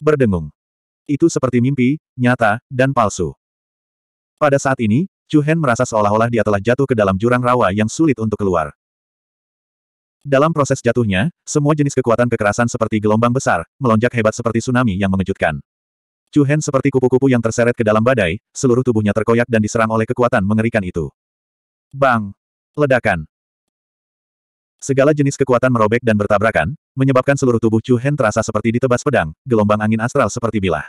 berdengung. Itu seperti mimpi, nyata, dan palsu. Pada saat ini, Chu Hen merasa seolah-olah dia telah jatuh ke dalam jurang rawa yang sulit untuk keluar. Dalam proses jatuhnya, semua jenis kekuatan kekerasan seperti gelombang besar, melonjak hebat seperti tsunami yang mengejutkan. Chu Hen seperti kupu-kupu yang terseret ke dalam badai, seluruh tubuhnya terkoyak dan diserang oleh kekuatan mengerikan itu. Bang! Ledakan! Segala jenis kekuatan merobek dan bertabrakan, menyebabkan seluruh tubuh Chu Hen terasa seperti ditebas pedang, gelombang angin astral seperti bilah.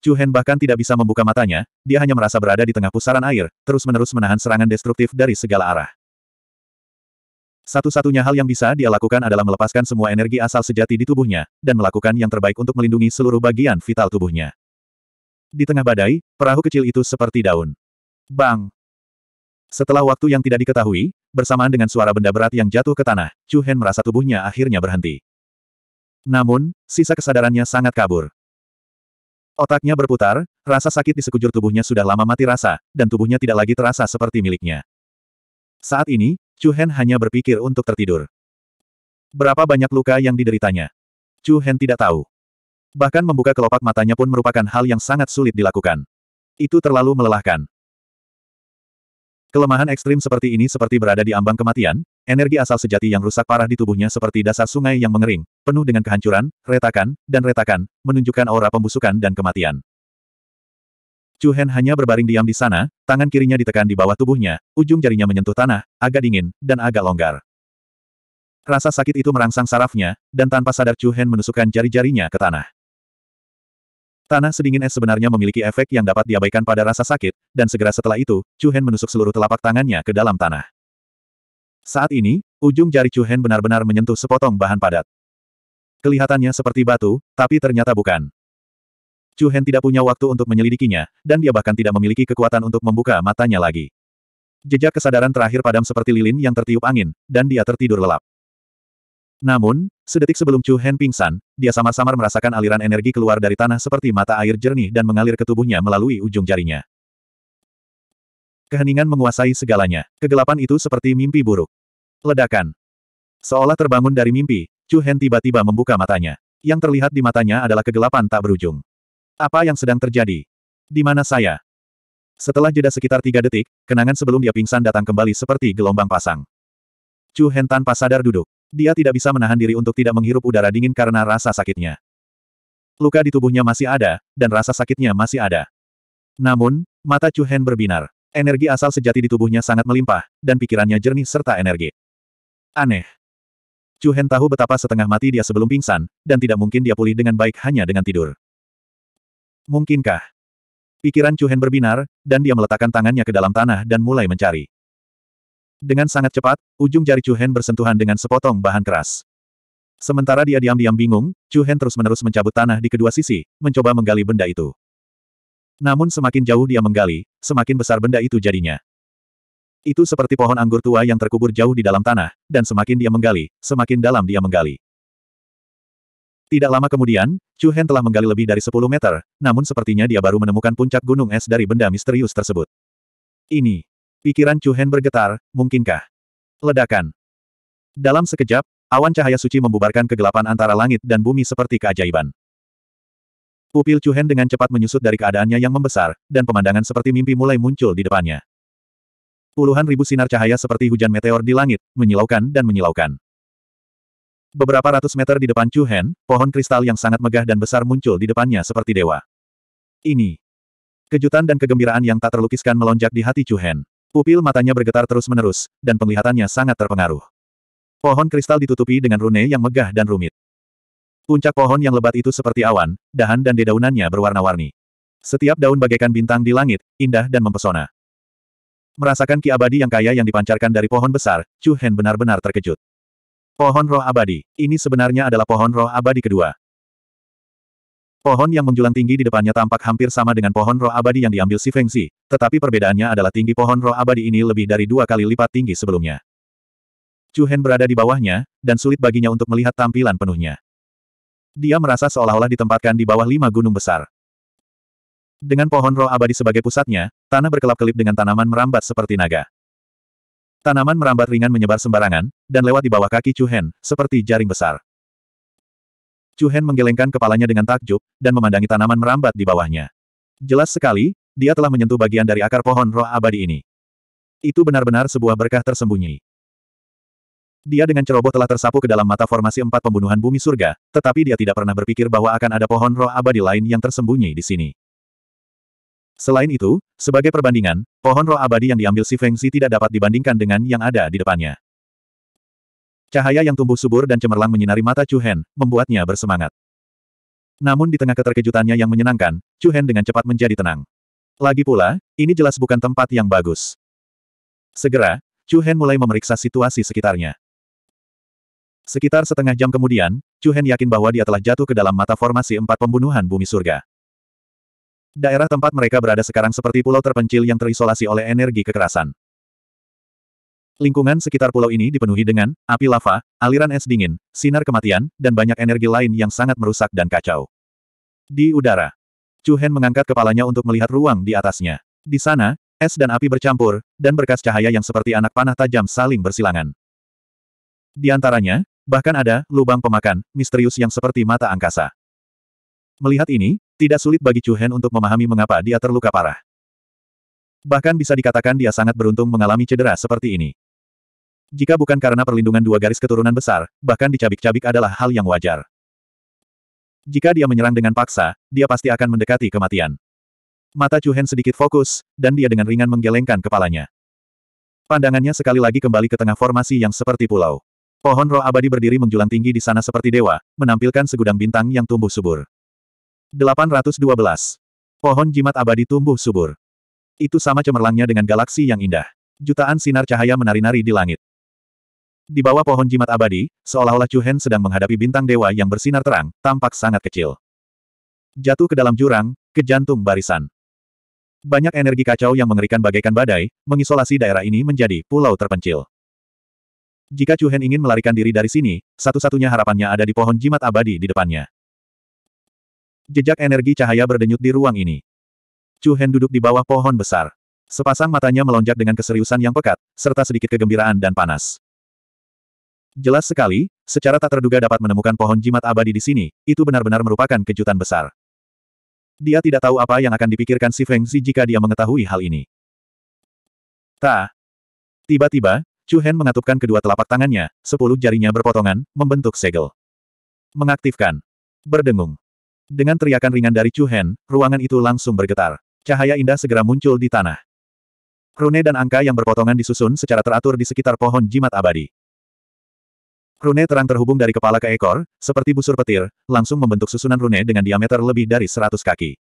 Chu Hen bahkan tidak bisa membuka matanya, dia hanya merasa berada di tengah pusaran air, terus-menerus menahan serangan destruktif dari segala arah. Satu-satunya hal yang bisa dia lakukan adalah melepaskan semua energi asal sejati di tubuhnya, dan melakukan yang terbaik untuk melindungi seluruh bagian vital tubuhnya. Di tengah badai, perahu kecil itu seperti daun. Bang! Setelah waktu yang tidak diketahui, bersamaan dengan suara benda berat yang jatuh ke tanah, Chu Hen merasa tubuhnya akhirnya berhenti. Namun, sisa kesadarannya sangat kabur. Otaknya berputar, rasa sakit di sekujur tubuhnya sudah lama mati rasa, dan tubuhnya tidak lagi terasa seperti miliknya. Saat ini, Chu Hen hanya berpikir untuk tertidur. Berapa banyak luka yang dideritanya? Chu Hen tidak tahu. Bahkan membuka kelopak matanya pun merupakan hal yang sangat sulit dilakukan. Itu terlalu melelahkan. Kelemahan ekstrim seperti ini seperti berada di ambang kematian, energi asal sejati yang rusak parah di tubuhnya seperti dasar sungai yang mengering, penuh dengan kehancuran, retakan, dan retakan, menunjukkan aura pembusukan dan kematian. Chu Hen hanya berbaring diam di sana, tangan kirinya ditekan di bawah tubuhnya, ujung jarinya menyentuh tanah, agak dingin, dan agak longgar. Rasa sakit itu merangsang sarafnya, dan tanpa sadar Chu Hen menusukkan jari-jarinya ke tanah. Tanah sedingin es sebenarnya memiliki efek yang dapat diabaikan pada rasa sakit, dan segera setelah itu, Chu Hen menusuk seluruh telapak tangannya ke dalam tanah. Saat ini, ujung jari Chu Hen benar-benar menyentuh sepotong bahan padat. Kelihatannya seperti batu, tapi ternyata bukan. Chu Hen tidak punya waktu untuk menyelidikinya, dan dia bahkan tidak memiliki kekuatan untuk membuka matanya lagi. Jejak kesadaran terakhir padam seperti lilin yang tertiup angin, dan dia tertidur lelap. Namun, sedetik sebelum Chu Hen pingsan, dia samar-samar merasakan aliran energi keluar dari tanah seperti mata air jernih dan mengalir ke tubuhnya melalui ujung jarinya. Keheningan menguasai segalanya. Kegelapan itu seperti mimpi buruk. Ledakan. Seolah terbangun dari mimpi, Chu Hen tiba-tiba membuka matanya. Yang terlihat di matanya adalah kegelapan tak berujung. Apa yang sedang terjadi? Di mana saya? Setelah jeda sekitar tiga detik, kenangan sebelum dia pingsan datang kembali seperti gelombang pasang. Chu Hen tanpa sadar duduk. Dia tidak bisa menahan diri untuk tidak menghirup udara dingin karena rasa sakitnya. Luka di tubuhnya masih ada, dan rasa sakitnya masih ada. Namun, mata Chu Hen berbinar. Energi asal sejati di tubuhnya sangat melimpah, dan pikirannya jernih serta energi. Aneh. Chu Hen tahu betapa setengah mati dia sebelum pingsan, dan tidak mungkin dia pulih dengan baik hanya dengan tidur. Mungkinkah? Pikiran Chu Hen berbinar, dan dia meletakkan tangannya ke dalam tanah dan mulai mencari. Dengan sangat cepat, ujung jari Chu Hen bersentuhan dengan sepotong bahan keras. Sementara dia diam-diam bingung, Chu Hen terus-menerus mencabut tanah di kedua sisi, mencoba menggali benda itu. Namun semakin jauh dia menggali, semakin besar benda itu jadinya. Itu seperti pohon anggur tua yang terkubur jauh di dalam tanah, dan semakin dia menggali, semakin dalam dia menggali. Tidak lama kemudian, Chu Hen telah menggali lebih dari 10 meter, namun sepertinya dia baru menemukan puncak gunung es dari benda misterius tersebut. Ini. Pikiran Chu Hen bergetar, mungkinkah? Ledakan. Dalam sekejap, awan cahaya suci membubarkan kegelapan antara langit dan bumi seperti keajaiban. Upil Chuhen dengan cepat menyusut dari keadaannya yang membesar, dan pemandangan seperti mimpi mulai muncul di depannya. Puluhan ribu sinar cahaya seperti hujan meteor di langit, menyilaukan dan menyilaukan. Beberapa ratus meter di depan Chuhen, pohon kristal yang sangat megah dan besar muncul di depannya seperti dewa. Ini. Kejutan dan kegembiraan yang tak terlukiskan melonjak di hati Chuhen. Upil matanya bergetar terus-menerus, dan penglihatannya sangat terpengaruh. Pohon kristal ditutupi dengan rune yang megah dan rumit. Puncak pohon yang lebat itu seperti awan, dahan dan dedaunannya berwarna-warni. Setiap daun bagaikan bintang di langit, indah dan mempesona. Merasakan ki abadi yang kaya yang dipancarkan dari pohon besar, Chu Hen benar-benar terkejut. Pohon roh abadi. Ini sebenarnya adalah pohon roh abadi kedua. Pohon yang menjulang tinggi di depannya tampak hampir sama dengan pohon roh abadi yang diambil si Feng Xi, tetapi perbedaannya adalah tinggi pohon roh abadi ini lebih dari dua kali lipat tinggi sebelumnya. Chu Hen berada di bawahnya, dan sulit baginya untuk melihat tampilan penuhnya. Dia merasa seolah-olah ditempatkan di bawah lima gunung besar. Dengan pohon roh abadi sebagai pusatnya, tanah berkelap-kelip dengan tanaman merambat seperti naga. Tanaman merambat ringan menyebar sembarangan, dan lewat di bawah kaki Hen, seperti jaring besar. Hen menggelengkan kepalanya dengan takjub, dan memandangi tanaman merambat di bawahnya. Jelas sekali, dia telah menyentuh bagian dari akar pohon roh abadi ini. Itu benar-benar sebuah berkah tersembunyi. Dia dengan ceroboh telah tersapu ke dalam mata formasi empat pembunuhan bumi surga, tetapi dia tidak pernah berpikir bahwa akan ada pohon roh abadi lain yang tersembunyi di sini. Selain itu, sebagai perbandingan, pohon roh abadi yang diambil si Fengzi tidak dapat dibandingkan dengan yang ada di depannya. Cahaya yang tumbuh subur dan cemerlang menyinari mata Chu Hen, membuatnya bersemangat. Namun di tengah keterkejutannya yang menyenangkan, Chu Hen dengan cepat menjadi tenang. Lagi pula, ini jelas bukan tempat yang bagus. Segera, Chu Hen mulai memeriksa situasi sekitarnya. Sekitar setengah jam kemudian, Chu Hen yakin bahwa dia telah jatuh ke dalam mata formasi empat pembunuhan bumi surga. Daerah tempat mereka berada sekarang seperti pulau terpencil yang terisolasi oleh energi kekerasan. Lingkungan sekitar pulau ini dipenuhi dengan api lava, aliran es dingin, sinar kematian, dan banyak energi lain yang sangat merusak dan kacau. Di udara, Chu Hen mengangkat kepalanya untuk melihat ruang di atasnya. Di sana, es dan api bercampur, dan berkas cahaya yang seperti anak panah tajam saling bersilangan. Di antaranya, Bahkan ada, lubang pemakan, misterius yang seperti mata angkasa. Melihat ini, tidak sulit bagi Chu Hen untuk memahami mengapa dia terluka parah. Bahkan bisa dikatakan dia sangat beruntung mengalami cedera seperti ini. Jika bukan karena perlindungan dua garis keturunan besar, bahkan dicabik-cabik adalah hal yang wajar. Jika dia menyerang dengan paksa, dia pasti akan mendekati kematian. Mata Chu Hen sedikit fokus, dan dia dengan ringan menggelengkan kepalanya. Pandangannya sekali lagi kembali ke tengah formasi yang seperti pulau. Pohon roh abadi berdiri menjulang tinggi di sana seperti dewa, menampilkan segudang bintang yang tumbuh subur. 812. Pohon jimat abadi tumbuh subur. Itu sama cemerlangnya dengan galaksi yang indah. Jutaan sinar cahaya menari-nari di langit. Di bawah pohon jimat abadi, seolah-olah Chuhen sedang menghadapi bintang dewa yang bersinar terang, tampak sangat kecil. Jatuh ke dalam jurang, ke jantung barisan. Banyak energi kacau yang mengerikan bagaikan badai, mengisolasi daerah ini menjadi pulau terpencil. Jika Chu Hen ingin melarikan diri dari sini, satu-satunya harapannya ada di pohon jimat abadi di depannya. Jejak energi cahaya berdenyut di ruang ini. Chu Hen duduk di bawah pohon besar. Sepasang matanya melonjak dengan keseriusan yang pekat, serta sedikit kegembiraan dan panas. Jelas sekali, secara tak terduga dapat menemukan pohon jimat abadi di sini, itu benar-benar merupakan kejutan besar. Dia tidak tahu apa yang akan dipikirkan si Feng Zi jika dia mengetahui hal ini. Ta. Tiba-tiba, Chu Hen mengatupkan kedua telapak tangannya, sepuluh jarinya berpotongan, membentuk segel. Mengaktifkan. Berdengung. Dengan teriakan ringan dari Chu Hen, ruangan itu langsung bergetar. Cahaya indah segera muncul di tanah. Rune dan angka yang berpotongan disusun secara teratur di sekitar pohon jimat abadi. Rune terang terhubung dari kepala ke ekor, seperti busur petir, langsung membentuk susunan rune dengan diameter lebih dari seratus kaki.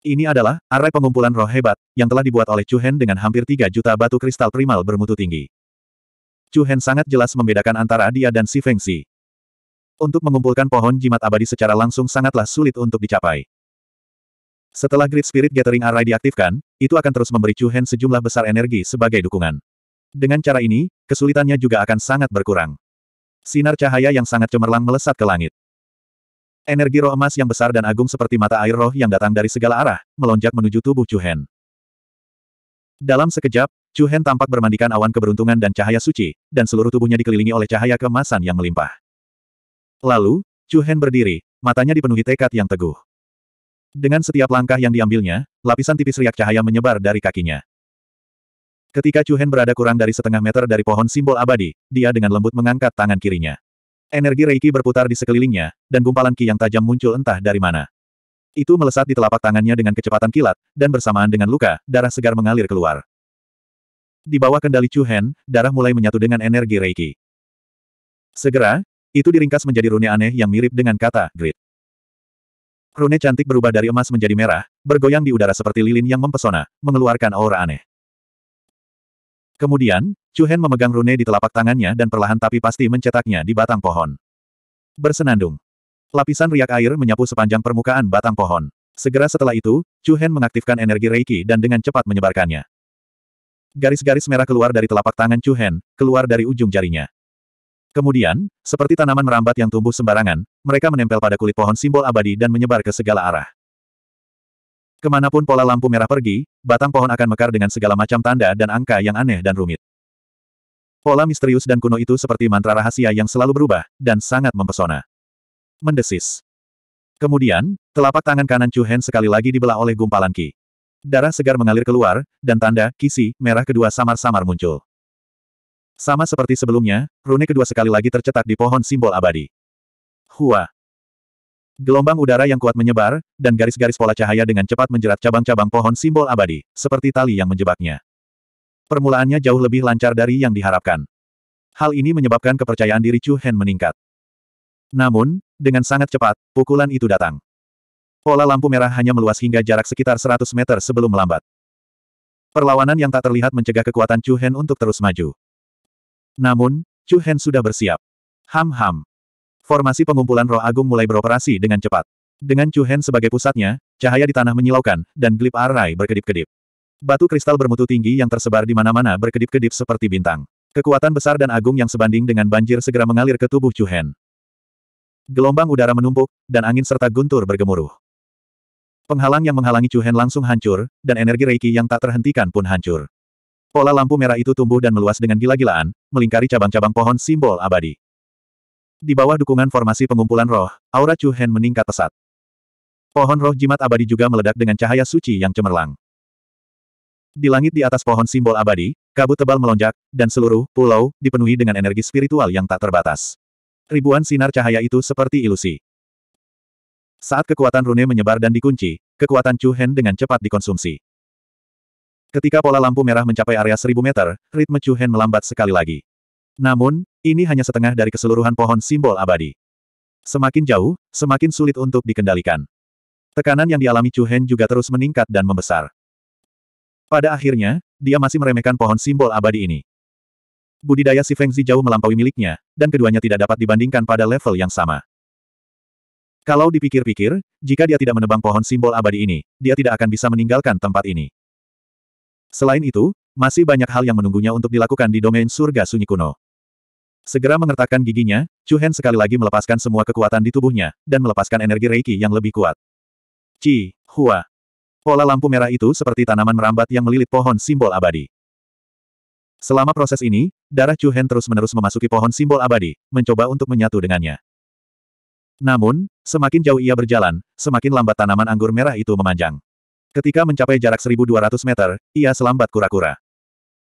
Ini adalah arai pengumpulan roh hebat yang telah dibuat oleh Chu Hen dengan hampir 3 juta batu kristal primal bermutu tinggi. Chu Hen sangat jelas membedakan antara dia dan si Feng Xi. Untuk mengumpulkan pohon jimat abadi secara langsung sangatlah sulit untuk dicapai. Setelah Great Spirit Gathering Array diaktifkan, itu akan terus memberi Chu Hen sejumlah besar energi sebagai dukungan. Dengan cara ini, kesulitannya juga akan sangat berkurang. Sinar cahaya yang sangat cemerlang melesat ke langit. Energi roh emas yang besar dan agung seperti mata air roh yang datang dari segala arah, melonjak menuju tubuh Chu Hen. Dalam sekejap, Chu Hen tampak bermandikan awan keberuntungan dan cahaya suci, dan seluruh tubuhnya dikelilingi oleh cahaya kemasan yang melimpah. Lalu, Chu Hen berdiri, matanya dipenuhi tekad yang teguh. Dengan setiap langkah yang diambilnya, lapisan tipis riak cahaya menyebar dari kakinya. Ketika Chu Hen berada kurang dari setengah meter dari pohon simbol abadi, dia dengan lembut mengangkat tangan kirinya. Energi Reiki berputar di sekelilingnya, dan gumpalan ki yang tajam muncul entah dari mana. Itu melesat di telapak tangannya dengan kecepatan kilat, dan bersamaan dengan luka, darah segar mengalir keluar. Di bawah kendali Chu Hen, darah mulai menyatu dengan energi Reiki. Segera, itu diringkas menjadi rune aneh yang mirip dengan kata grit. Rune cantik berubah dari emas menjadi merah, bergoyang di udara seperti lilin yang mempesona, mengeluarkan aura aneh. Kemudian, Chu Hen memegang rune di telapak tangannya dan perlahan tapi pasti mencetaknya di batang pohon. Bersenandung. Lapisan riak air menyapu sepanjang permukaan batang pohon. Segera setelah itu, Chu Hen mengaktifkan energi Reiki dan dengan cepat menyebarkannya. Garis-garis merah keluar dari telapak tangan Chu Hen, keluar dari ujung jarinya. Kemudian, seperti tanaman merambat yang tumbuh sembarangan, mereka menempel pada kulit pohon simbol abadi dan menyebar ke segala arah. Kemanapun pola lampu merah pergi, batang pohon akan mekar dengan segala macam tanda dan angka yang aneh dan rumit. Pola misterius dan kuno itu seperti mantra rahasia yang selalu berubah, dan sangat mempesona. Mendesis. Kemudian, telapak tangan kanan Chu Hen sekali lagi dibelah oleh gumpalan Ki. Darah segar mengalir keluar, dan tanda, kisi, merah kedua samar-samar muncul. Sama seperti sebelumnya, rune kedua sekali lagi tercetak di pohon simbol abadi. Hua. Gelombang udara yang kuat menyebar, dan garis-garis pola cahaya dengan cepat menjerat cabang-cabang pohon simbol abadi, seperti tali yang menjebaknya. Permulaannya jauh lebih lancar dari yang diharapkan. Hal ini menyebabkan kepercayaan diri Chu Hen meningkat. Namun, dengan sangat cepat, pukulan itu datang. Pola lampu merah hanya meluas hingga jarak sekitar 100 meter sebelum melambat. Perlawanan yang tak terlihat mencegah kekuatan Chu Hen untuk terus maju. Namun, Chu Hen sudah bersiap. Ham-ham. Formasi pengumpulan roh agung mulai beroperasi dengan cepat. Dengan Chu Hen sebagai pusatnya, cahaya di tanah menyilaukan, dan glip arai berkedip-kedip. Batu kristal bermutu tinggi yang tersebar di mana-mana berkedip-kedip seperti bintang. Kekuatan besar dan agung yang sebanding dengan banjir segera mengalir ke tubuh Chu Hen. Gelombang udara menumpuk, dan angin serta guntur bergemuruh. Penghalang yang menghalangi Chu Hen langsung hancur, dan energi reiki yang tak terhentikan pun hancur. Pola lampu merah itu tumbuh dan meluas dengan gila-gilaan, melingkari cabang-cabang pohon simbol abadi. Di bawah dukungan formasi pengumpulan roh, aura Chu Hen meningkat pesat. Pohon roh jimat abadi juga meledak dengan cahaya suci yang cemerlang. Di langit di atas pohon simbol abadi, kabut tebal melonjak, dan seluruh pulau dipenuhi dengan energi spiritual yang tak terbatas. Ribuan sinar cahaya itu seperti ilusi. Saat kekuatan rune menyebar dan dikunci, kekuatan Chu Hen dengan cepat dikonsumsi. Ketika pola lampu merah mencapai area seribu meter, ritme Chu Hen melambat sekali lagi. Namun, ini hanya setengah dari keseluruhan pohon simbol abadi. Semakin jauh, semakin sulit untuk dikendalikan. Tekanan yang dialami Chu Hen juga terus meningkat dan membesar. Pada akhirnya, dia masih meremehkan pohon simbol abadi ini. Budidaya si Zi jauh melampaui miliknya, dan keduanya tidak dapat dibandingkan pada level yang sama. Kalau dipikir-pikir, jika dia tidak menebang pohon simbol abadi ini, dia tidak akan bisa meninggalkan tempat ini. Selain itu, masih banyak hal yang menunggunya untuk dilakukan di domain surga sunyi kuno. Segera mengertakkan giginya, Chu Hen sekali lagi melepaskan semua kekuatan di tubuhnya, dan melepaskan energi reiki yang lebih kuat. Chi, Hua. Pola lampu merah itu seperti tanaman merambat yang melilit pohon simbol abadi. Selama proses ini, darah Chu Hen terus-menerus memasuki pohon simbol abadi, mencoba untuk menyatu dengannya. Namun, semakin jauh ia berjalan, semakin lambat tanaman anggur merah itu memanjang. Ketika mencapai jarak 1200 meter, ia selambat kura-kura.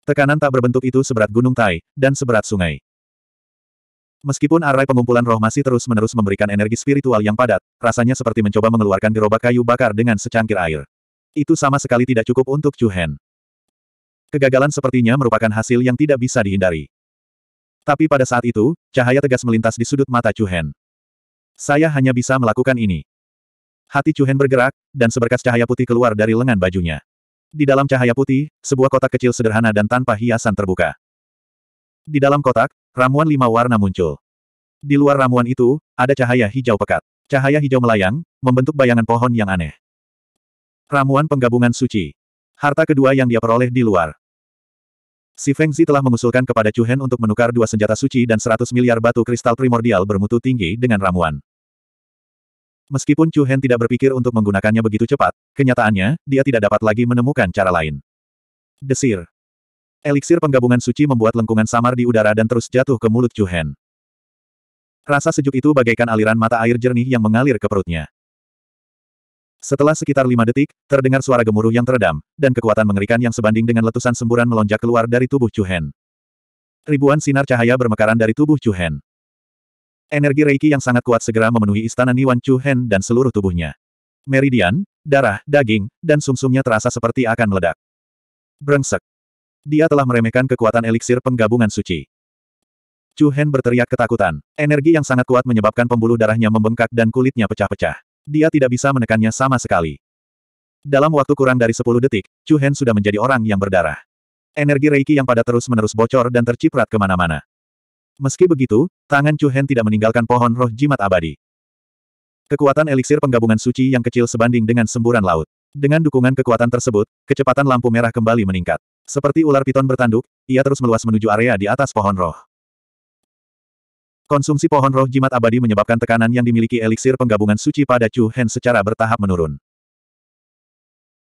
Tekanan tak berbentuk itu seberat gunung Tai, dan seberat sungai. Meskipun arai pengumpulan roh masih terus-menerus memberikan energi spiritual yang padat, rasanya seperti mencoba mengeluarkan gerobak kayu bakar dengan secangkir air. Itu sama sekali tidak cukup untuk Chuhen. Kegagalan sepertinya merupakan hasil yang tidak bisa dihindari. Tapi pada saat itu, cahaya tegas melintas di sudut mata Chuhen. Saya hanya bisa melakukan ini. Hati Chuhen bergerak, dan seberkas cahaya putih keluar dari lengan bajunya. Di dalam cahaya putih, sebuah kotak kecil sederhana dan tanpa hiasan terbuka. Di dalam kotak, ramuan lima warna muncul. Di luar ramuan itu, ada cahaya hijau pekat. Cahaya hijau melayang, membentuk bayangan pohon yang aneh. Ramuan penggabungan suci. Harta kedua yang dia peroleh di luar. Si Feng Zi telah mengusulkan kepada Chu Hen untuk menukar dua senjata suci dan seratus miliar batu kristal primordial bermutu tinggi dengan ramuan. Meskipun Chu Hen tidak berpikir untuk menggunakannya begitu cepat, kenyataannya, dia tidak dapat lagi menemukan cara lain. Desir. Eliksir penggabungan suci membuat lengkungan samar di udara dan terus jatuh ke mulut Chu Rasa sejuk itu bagaikan aliran mata air jernih yang mengalir ke perutnya. Setelah sekitar lima detik, terdengar suara gemuruh yang teredam, dan kekuatan mengerikan yang sebanding dengan letusan semburan melonjak keluar dari tubuh Chu Ribuan sinar cahaya bermekaran dari tubuh Chu Energi Reiki yang sangat kuat segera memenuhi istana Niwan Chu dan seluruh tubuhnya. Meridian, darah, daging, dan sumsumnya terasa seperti akan meledak. Brengsek. Dia telah meremehkan kekuatan eliksir penggabungan suci. Chu Hen berteriak ketakutan. Energi yang sangat kuat menyebabkan pembuluh darahnya membengkak dan kulitnya pecah-pecah. Dia tidak bisa menekannya sama sekali. Dalam waktu kurang dari 10 detik, Chu Hen sudah menjadi orang yang berdarah. Energi Reiki yang pada terus-menerus bocor dan terciprat kemana-mana. Meski begitu, tangan Chu Hen tidak meninggalkan pohon roh jimat abadi. Kekuatan eliksir penggabungan suci yang kecil sebanding dengan semburan laut. Dengan dukungan kekuatan tersebut, kecepatan lampu merah kembali meningkat. Seperti ular piton bertanduk, ia terus meluas menuju area di atas pohon roh. Konsumsi pohon roh jimat abadi menyebabkan tekanan yang dimiliki eliksir penggabungan suci pada Chu Hen secara bertahap menurun.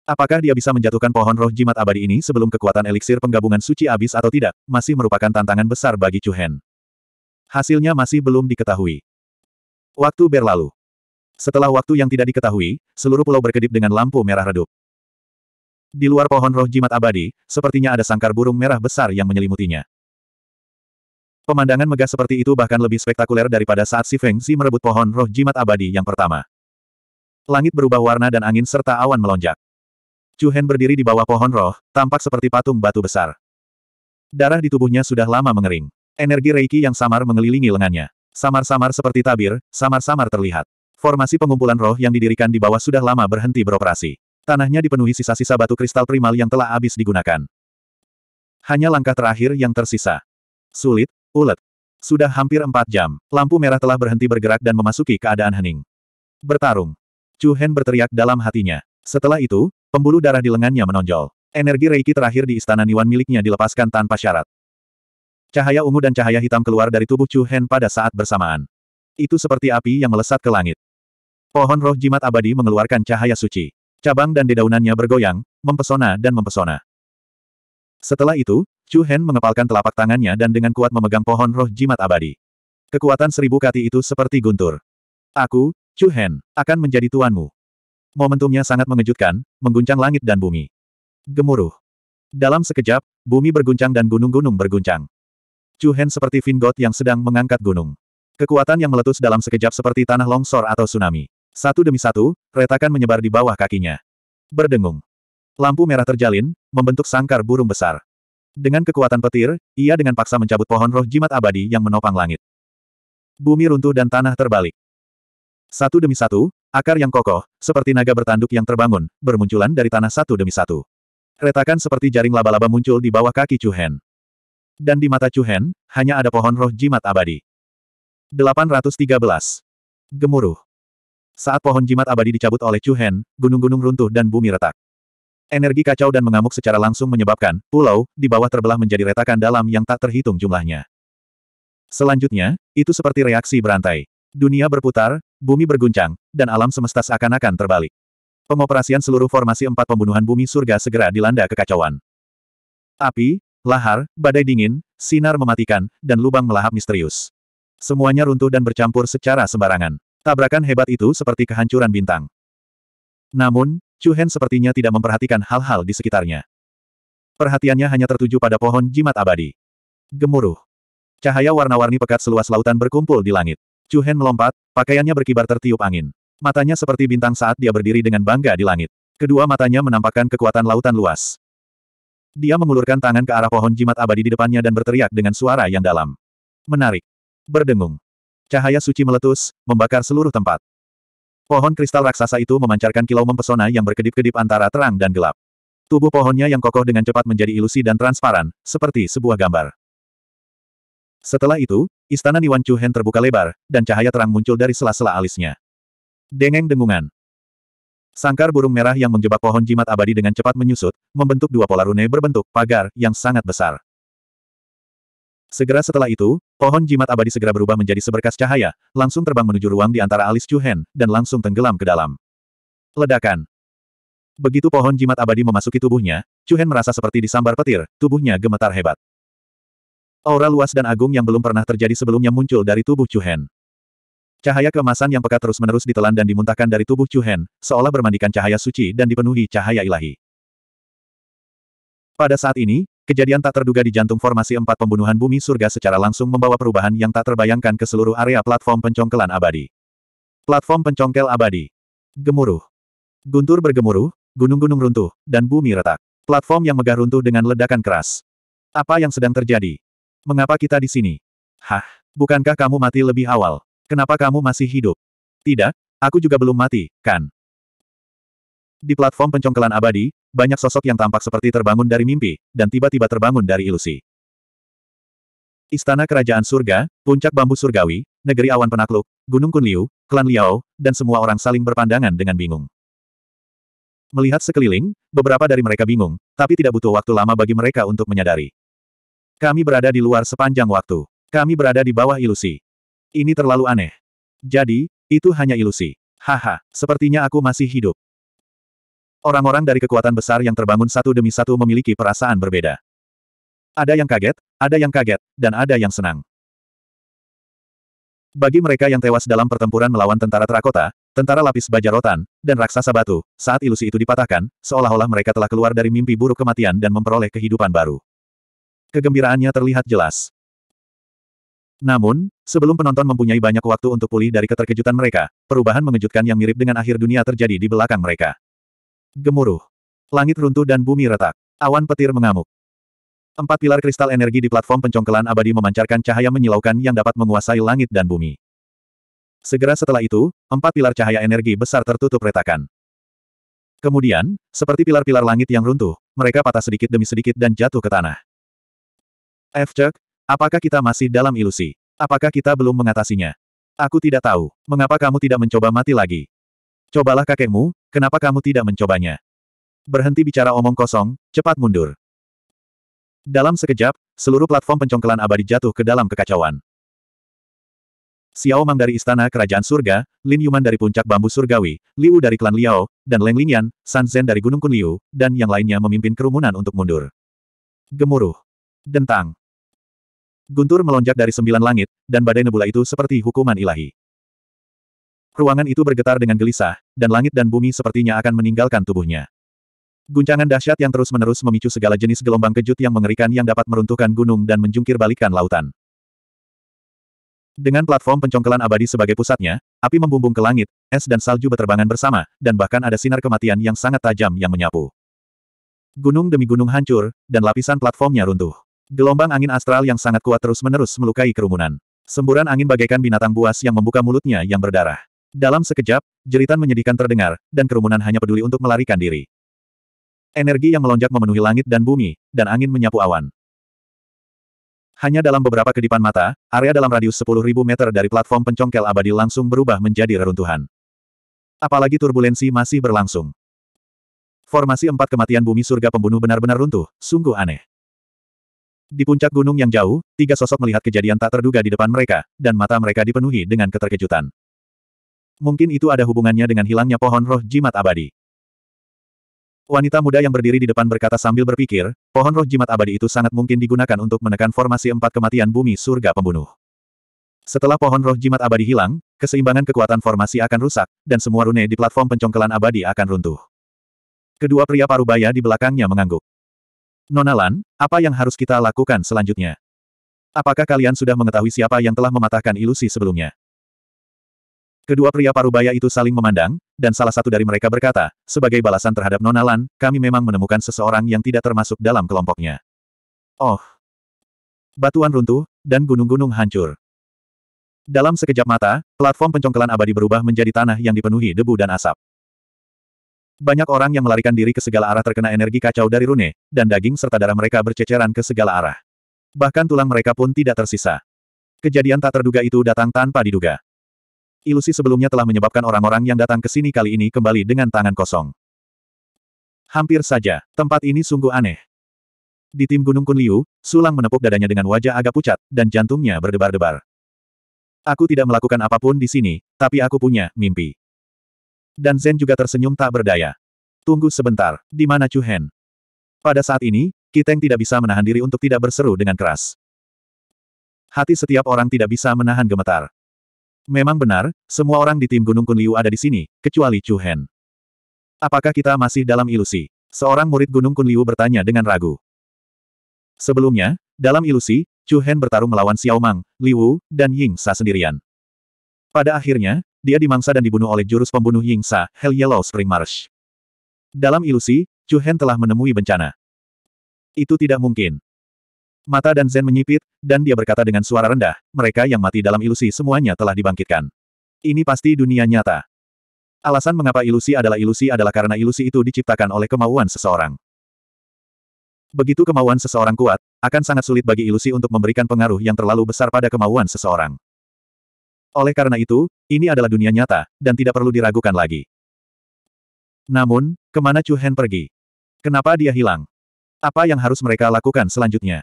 Apakah dia bisa menjatuhkan pohon roh jimat abadi ini sebelum kekuatan eliksir penggabungan suci habis atau tidak, masih merupakan tantangan besar bagi Chu Hen. Hasilnya masih belum diketahui. Waktu berlalu. Setelah waktu yang tidak diketahui, seluruh pulau berkedip dengan lampu merah redup. Di luar pohon roh jimat abadi, sepertinya ada sangkar burung merah besar yang menyelimutinya. Pemandangan megah seperti itu bahkan lebih spektakuler daripada saat si Feng Zi merebut pohon roh jimat abadi yang pertama. Langit berubah warna dan angin serta awan melonjak. Chu Hen berdiri di bawah pohon roh, tampak seperti patung batu besar. Darah di tubuhnya sudah lama mengering. Energi Reiki yang samar mengelilingi lengannya. Samar-samar seperti tabir, samar-samar terlihat. Formasi pengumpulan roh yang didirikan di bawah sudah lama berhenti beroperasi. Tanahnya dipenuhi sisa-sisa batu kristal primal yang telah habis digunakan. Hanya langkah terakhir yang tersisa. Sulit, ulet. Sudah hampir empat jam, lampu merah telah berhenti bergerak dan memasuki keadaan hening. Bertarung. Chu Hen berteriak dalam hatinya. Setelah itu, pembuluh darah di lengannya menonjol. Energi Reiki terakhir di istana Niwan miliknya dilepaskan tanpa syarat. Cahaya ungu dan cahaya hitam keluar dari tubuh Chu Hen pada saat bersamaan. Itu seperti api yang melesat ke langit. Pohon roh jimat abadi mengeluarkan cahaya suci. Cabang dan dedaunannya bergoyang, mempesona dan mempesona. Setelah itu, Chu Hen mengepalkan telapak tangannya dan dengan kuat memegang pohon roh jimat abadi. Kekuatan seribu kati itu seperti guntur. Aku, Chu Hen, akan menjadi tuanmu. Momentumnya sangat mengejutkan, mengguncang langit dan bumi. Gemuruh. Dalam sekejap, bumi berguncang dan gunung-gunung berguncang. Chu Hen seperti Vingot yang sedang mengangkat gunung. Kekuatan yang meletus dalam sekejap seperti tanah longsor atau tsunami. Satu demi satu, retakan menyebar di bawah kakinya. Berdengung. Lampu merah terjalin, membentuk sangkar burung besar. Dengan kekuatan petir, ia dengan paksa mencabut pohon roh jimat abadi yang menopang langit. Bumi runtuh dan tanah terbalik. Satu demi satu, akar yang kokoh, seperti naga bertanduk yang terbangun, bermunculan dari tanah satu demi satu. Retakan seperti jaring laba-laba muncul di bawah kaki Cuhen. Dan di mata Cuhen, hanya ada pohon roh jimat abadi. 813. Gemuruh. Saat pohon jimat abadi dicabut oleh Chu Hen, gunung-gunung runtuh dan bumi retak. Energi kacau dan mengamuk secara langsung menyebabkan pulau di bawah terbelah menjadi retakan dalam yang tak terhitung jumlahnya. Selanjutnya, itu seperti reaksi berantai. Dunia berputar, bumi berguncang, dan alam semesta seakan-akan terbalik. Pengoperasian seluruh formasi empat pembunuhan bumi surga segera dilanda kekacauan. Api, lahar, badai dingin, sinar mematikan, dan lubang melahap misterius. Semuanya runtuh dan bercampur secara sembarangan. Tabrakan hebat itu seperti kehancuran bintang. Namun, Chu Hen sepertinya tidak memperhatikan hal-hal di sekitarnya. Perhatiannya hanya tertuju pada pohon jimat abadi. Gemuruh. Cahaya warna-warni pekat seluas lautan berkumpul di langit. Chu Hen melompat, pakaiannya berkibar tertiup angin. Matanya seperti bintang saat dia berdiri dengan bangga di langit. Kedua matanya menampakkan kekuatan lautan luas. Dia mengulurkan tangan ke arah pohon jimat abadi di depannya dan berteriak dengan suara yang dalam. Menarik. Berdengung. Cahaya suci meletus, membakar seluruh tempat. Pohon kristal raksasa itu memancarkan kilau mempesona yang berkedip-kedip antara terang dan gelap. Tubuh pohonnya yang kokoh dengan cepat menjadi ilusi dan transparan, seperti sebuah gambar. Setelah itu, istana Niwan Chu terbuka lebar, dan cahaya terang muncul dari sela-sela alisnya. Dengeng dengungan. Sangkar burung merah yang menjebak pohon jimat abadi dengan cepat menyusut, membentuk dua pola rune berbentuk pagar yang sangat besar. Segera setelah itu, pohon jimat abadi segera berubah menjadi seberkas cahaya, langsung terbang menuju ruang di antara alis Chu Hen, dan langsung tenggelam ke dalam. Ledakan. Begitu pohon jimat abadi memasuki tubuhnya, Chu Hen merasa seperti disambar petir, tubuhnya gemetar hebat. Aura luas dan agung yang belum pernah terjadi sebelumnya muncul dari tubuh Chu Hen. Cahaya kemasan yang pekat terus-menerus ditelan dan dimuntahkan dari tubuh Chu Hen, seolah bermandikan cahaya suci dan dipenuhi cahaya ilahi. Pada saat ini, Kejadian tak terduga di jantung formasi empat pembunuhan bumi surga secara langsung membawa perubahan yang tak terbayangkan ke seluruh area platform pencongkelan abadi. Platform pencongkel abadi. Gemuruh. Guntur bergemuruh, gunung-gunung runtuh, dan bumi retak. Platform yang megah runtuh dengan ledakan keras. Apa yang sedang terjadi? Mengapa kita di sini? Hah, bukankah kamu mati lebih awal? Kenapa kamu masih hidup? Tidak, aku juga belum mati, kan? Di platform pencongkelan abadi, banyak sosok yang tampak seperti terbangun dari mimpi, dan tiba-tiba terbangun dari ilusi. Istana Kerajaan Surga, Puncak Bambu Surgawi, Negeri Awan Penakluk, Gunung Kunliu, Klan Liao, dan semua orang saling berpandangan dengan bingung. Melihat sekeliling, beberapa dari mereka bingung, tapi tidak butuh waktu lama bagi mereka untuk menyadari. Kami berada di luar sepanjang waktu. Kami berada di bawah ilusi. Ini terlalu aneh. Jadi, itu hanya ilusi. Haha, sepertinya aku masih hidup. Orang-orang dari kekuatan besar yang terbangun satu demi satu memiliki perasaan berbeda. Ada yang kaget, ada yang kaget, dan ada yang senang. Bagi mereka yang tewas dalam pertempuran melawan tentara terakota, tentara lapis baja rotan, dan raksasa batu, saat ilusi itu dipatahkan, seolah-olah mereka telah keluar dari mimpi buruk kematian dan memperoleh kehidupan baru. Kegembiraannya terlihat jelas. Namun, sebelum penonton mempunyai banyak waktu untuk pulih dari keterkejutan mereka, perubahan mengejutkan yang mirip dengan akhir dunia terjadi di belakang mereka. Gemuruh. Langit runtuh dan bumi retak. Awan petir mengamuk. Empat pilar kristal energi di platform pencongkelan abadi memancarkan cahaya menyilaukan yang dapat menguasai langit dan bumi. Segera setelah itu, empat pilar cahaya energi besar tertutup retakan. Kemudian, seperti pilar-pilar langit yang runtuh, mereka patah sedikit demi sedikit dan jatuh ke tanah. F. apakah kita masih dalam ilusi? Apakah kita belum mengatasinya? Aku tidak tahu. Mengapa kamu tidak mencoba mati lagi? Cobalah kakekmu, kenapa kamu tidak mencobanya? Berhenti bicara omong kosong, cepat mundur. Dalam sekejap, seluruh platform pencongkelan abadi jatuh ke dalam kekacauan. Xiao Mang dari Istana Kerajaan Surga, Lin Yuman dari Puncak Bambu Surgawi, Liu dari Klan Liao, dan Leng Lingyan, San Zhen dari Gunung Kunliu, dan yang lainnya memimpin kerumunan untuk mundur. Gemuruh. Dentang. Guntur melonjak dari sembilan langit, dan badai nebula itu seperti hukuman ilahi. Ruangan itu bergetar dengan gelisah, dan langit dan bumi sepertinya akan meninggalkan tubuhnya. Guncangan dahsyat yang terus-menerus memicu segala jenis gelombang kejut yang mengerikan yang dapat meruntuhkan gunung dan menjungkir balikan lautan. Dengan platform pencongkelan abadi sebagai pusatnya, api membumbung ke langit, es dan salju berterbangan bersama, dan bahkan ada sinar kematian yang sangat tajam yang menyapu. Gunung demi gunung hancur, dan lapisan platformnya runtuh. Gelombang angin astral yang sangat kuat terus-menerus melukai kerumunan. Semburan angin bagaikan binatang buas yang membuka mulutnya yang berdarah. Dalam sekejap, jeritan menyedihkan terdengar, dan kerumunan hanya peduli untuk melarikan diri. Energi yang melonjak memenuhi langit dan bumi, dan angin menyapu awan. Hanya dalam beberapa kedipan mata, area dalam radius 10.000 meter dari platform pencongkel abadi langsung berubah menjadi reruntuhan. Apalagi turbulensi masih berlangsung. Formasi empat kematian bumi surga pembunuh benar-benar runtuh, sungguh aneh. Di puncak gunung yang jauh, tiga sosok melihat kejadian tak terduga di depan mereka, dan mata mereka dipenuhi dengan keterkejutan. Mungkin itu ada hubungannya dengan hilangnya pohon roh jimat abadi. Wanita muda yang berdiri di depan berkata sambil berpikir, pohon roh jimat abadi itu sangat mungkin digunakan untuk menekan formasi empat kematian bumi surga pembunuh. Setelah pohon roh jimat abadi hilang, keseimbangan kekuatan formasi akan rusak, dan semua rune di platform pencongkelan abadi akan runtuh. Kedua pria parubaya di belakangnya mengangguk. Nonalan, apa yang harus kita lakukan selanjutnya? Apakah kalian sudah mengetahui siapa yang telah mematahkan ilusi sebelumnya? Kedua pria parubaya itu saling memandang, dan salah satu dari mereka berkata, sebagai balasan terhadap Nona Lan, kami memang menemukan seseorang yang tidak termasuk dalam kelompoknya. Oh! Batuan runtuh, dan gunung-gunung hancur. Dalam sekejap mata, platform pencongkelan abadi berubah menjadi tanah yang dipenuhi debu dan asap. Banyak orang yang melarikan diri ke segala arah terkena energi kacau dari rune, dan daging serta darah mereka berceceran ke segala arah. Bahkan tulang mereka pun tidak tersisa. Kejadian tak terduga itu datang tanpa diduga. Ilusi sebelumnya telah menyebabkan orang-orang yang datang ke sini kali ini kembali dengan tangan kosong. Hampir saja, tempat ini sungguh aneh. Di tim Gunung Kunliu, Sulang menepuk dadanya dengan wajah agak pucat, dan jantungnya berdebar-debar. Aku tidak melakukan apapun di sini, tapi aku punya mimpi. Dan Zen juga tersenyum tak berdaya. Tunggu sebentar, di mana Chuhen? Pada saat ini, Kiteng tidak bisa menahan diri untuk tidak berseru dengan keras. Hati setiap orang tidak bisa menahan gemetar. Memang benar, semua orang di tim Gunung Kunliu ada di sini, kecuali Chu Hen. Apakah kita masih dalam ilusi? Seorang murid Gunung Kunliu bertanya dengan ragu. Sebelumnya, dalam ilusi, Chu Hen bertarung melawan Xiao Mang, Liu, dan Ying Sa sendirian. Pada akhirnya, dia dimangsa dan dibunuh oleh jurus pembunuh Ying Sa, Hell Yellow Spring Marsh. Dalam ilusi, Chu Hen telah menemui bencana. Itu tidak mungkin. Mata dan Zen menyipit, dan dia berkata dengan suara rendah, mereka yang mati dalam ilusi semuanya telah dibangkitkan. Ini pasti dunia nyata. Alasan mengapa ilusi adalah ilusi adalah karena ilusi itu diciptakan oleh kemauan seseorang. Begitu kemauan seseorang kuat, akan sangat sulit bagi ilusi untuk memberikan pengaruh yang terlalu besar pada kemauan seseorang. Oleh karena itu, ini adalah dunia nyata, dan tidak perlu diragukan lagi. Namun, kemana Chu Hen pergi? Kenapa dia hilang? Apa yang harus mereka lakukan selanjutnya?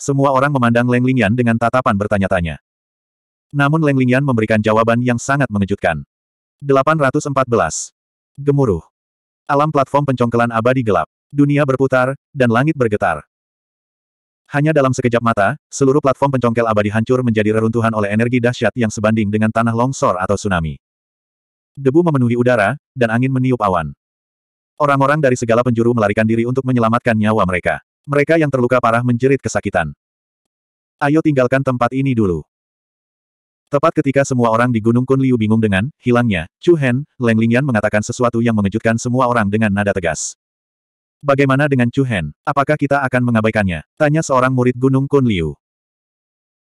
Semua orang memandang Leng Lingyan dengan tatapan bertanya-tanya. Namun Leng Lingyan memberikan jawaban yang sangat mengejutkan. 814. Gemuruh. Alam platform pencongkelan abadi gelap. Dunia berputar, dan langit bergetar. Hanya dalam sekejap mata, seluruh platform pencongkel abadi hancur menjadi reruntuhan oleh energi dahsyat yang sebanding dengan tanah longsor atau tsunami. Debu memenuhi udara, dan angin meniup awan. Orang-orang dari segala penjuru melarikan diri untuk menyelamatkan nyawa mereka. Mereka yang terluka parah menjerit kesakitan. Ayo tinggalkan tempat ini dulu. Tepat ketika semua orang di Gunung Kunliu bingung dengan hilangnya, Chu Hen, Leng Lingyan mengatakan sesuatu yang mengejutkan semua orang dengan nada tegas. Bagaimana dengan Chu Hen? Apakah kita akan mengabaikannya? Tanya seorang murid Gunung Kunliu.